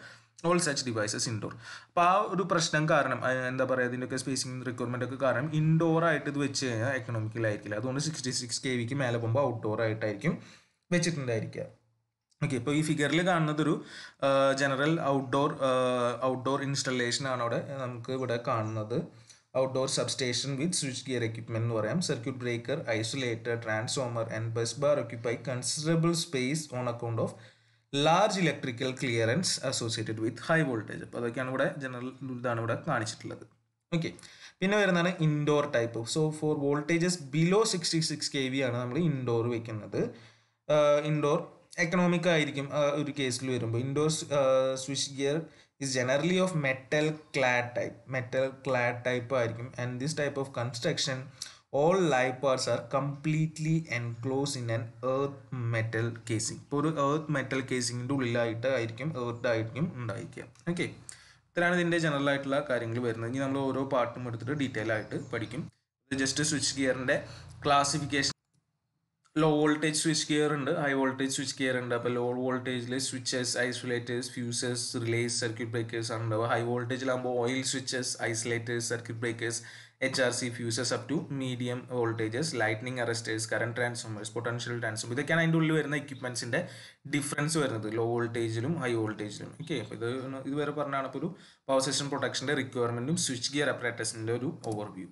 all such devices indoor അപ്പോൾ ആ ഒരു പ്രശ്നം കാരണം എന്താ പറയുക ഇതിൻ്റെയൊക്കെ സ്പേസിങ് റിക്വയർമെൻ്റ് ഒക്കെ കാരണം ഇൻഡോർ ആയിട്ട് ഇത് വെച്ച് കഴിഞ്ഞാൽ എക്കണോമിക്കൽ ആയിരിക്കില്ല അതുകൊണ്ട് സിക്സ്റ്റി സിക്സ് കെ വിക്ക് മേലെ പോകുമ്പോൾ ഔട്ട്ഡോർ ആയിട്ടായിരിക്കും വെച്ചിട്ടുണ്ടായിരിക്കുക ഓക്കെ ഇപ്പോൾ ഈ ഫിഗറിൽ കാണുന്നതൊരു ജനറൽ ഔട്ട്ഡോർ ഔട്ട്ഡോർ ഇൻസ്റ്റലേഷൻ ആണ് അവിടെ നമുക്ക് ഇവിടെ കാണുന്നത് outdoor substation with switch gear equipment എന്ന് പറയാം circuit breaker isolator transformer and bus bar occupy considerable space on account of large electrical clearance associated with high voltage അപ്പോൾ അതൊക്കെയാണ് ഇവിടെ ജനറൽ ഇതാണ് ഇവിടെ കാണിച്ചിട്ടുള്ളത് ഓക്കെ പിന്നെ വരുന്നതാണ് indoor type so for voltages below sixty six K V ആണ് നമ്മൾ ഇൻഡോർ വെക്കുന്നത് ഇൻഡോർ എക്കണോമിക് ആയിരിക്കും ഒരു കേസിൽ വരുമ്പോൾ indoor switch gear is generally of metal clad type metal clad type ആയിരിക്കും and this type of construction all live parts are completely enclose in an earth metal casing ഇപ്പോൾ ഒരു എർത്ത് മെറ്റൽ കേസിങ്ങിൻ്റെ ഉള്ളിലായിട്ട് ആയിരിക്കും എർത്ത് ആയിരിക്കും ഉണ്ടായിരിക്കുക ഓക്കെ ഇത്രയാണ് ഇതിൻ്റെ ജനറൽ ആയിട്ടുള്ള കാര്യങ്ങൾ വരുന്നത് ഇനി നമ്മൾ ഓരോ പാർട്ടും എടുത്തിട്ട് ഡീറ്റെയിൽ ആയിട്ട് പഠിക്കും ജസ്റ്റ് സ്വിച്ച് ഗിയറിൻ്റെ classification low voltage switch gear ഉണ്ട് ഹൈ വോൾട്ടേജ് സ്വിച്ച് ഗിയർ ഉണ്ട് അപ്പോൾ ലോ വോൾട്ടേജിൽ switches isolators fuses relays circuit breakers ആണ് ഉണ്ടാവുക ഹൈ വോൾട്ടേജിലാകുമ്പോൾ oil switches isolators circuit breakers H R C fuses up to medium voltages lightning arresters current transformers potential transform ഇതൊക്കെയാണ് അതിൻ്റെ ഉള്ളിൽ വരുന്ന എക്യുപ്മെൻസിൻ്റെ ഡിഫറൻസ് വരുന്നത് ലോ വോൾട്ടേജിലും ഹൈ വോൾട്ടേജിലും ഓക്കെ അപ്പോൾ ഇത് ഇതുവരെ പറഞ്ഞാണ് ഇപ്പോൾ ഒരു പവർ സിസ്റ്റം പ്രൊട്ടക്ഷൻ്റെ റിക്വയർമെൻറ്റും സ്വിച്ച് ഗിയർ അപ്പറേറ്റസിൻ്റെ ഒരു ഓവർവ്യൂ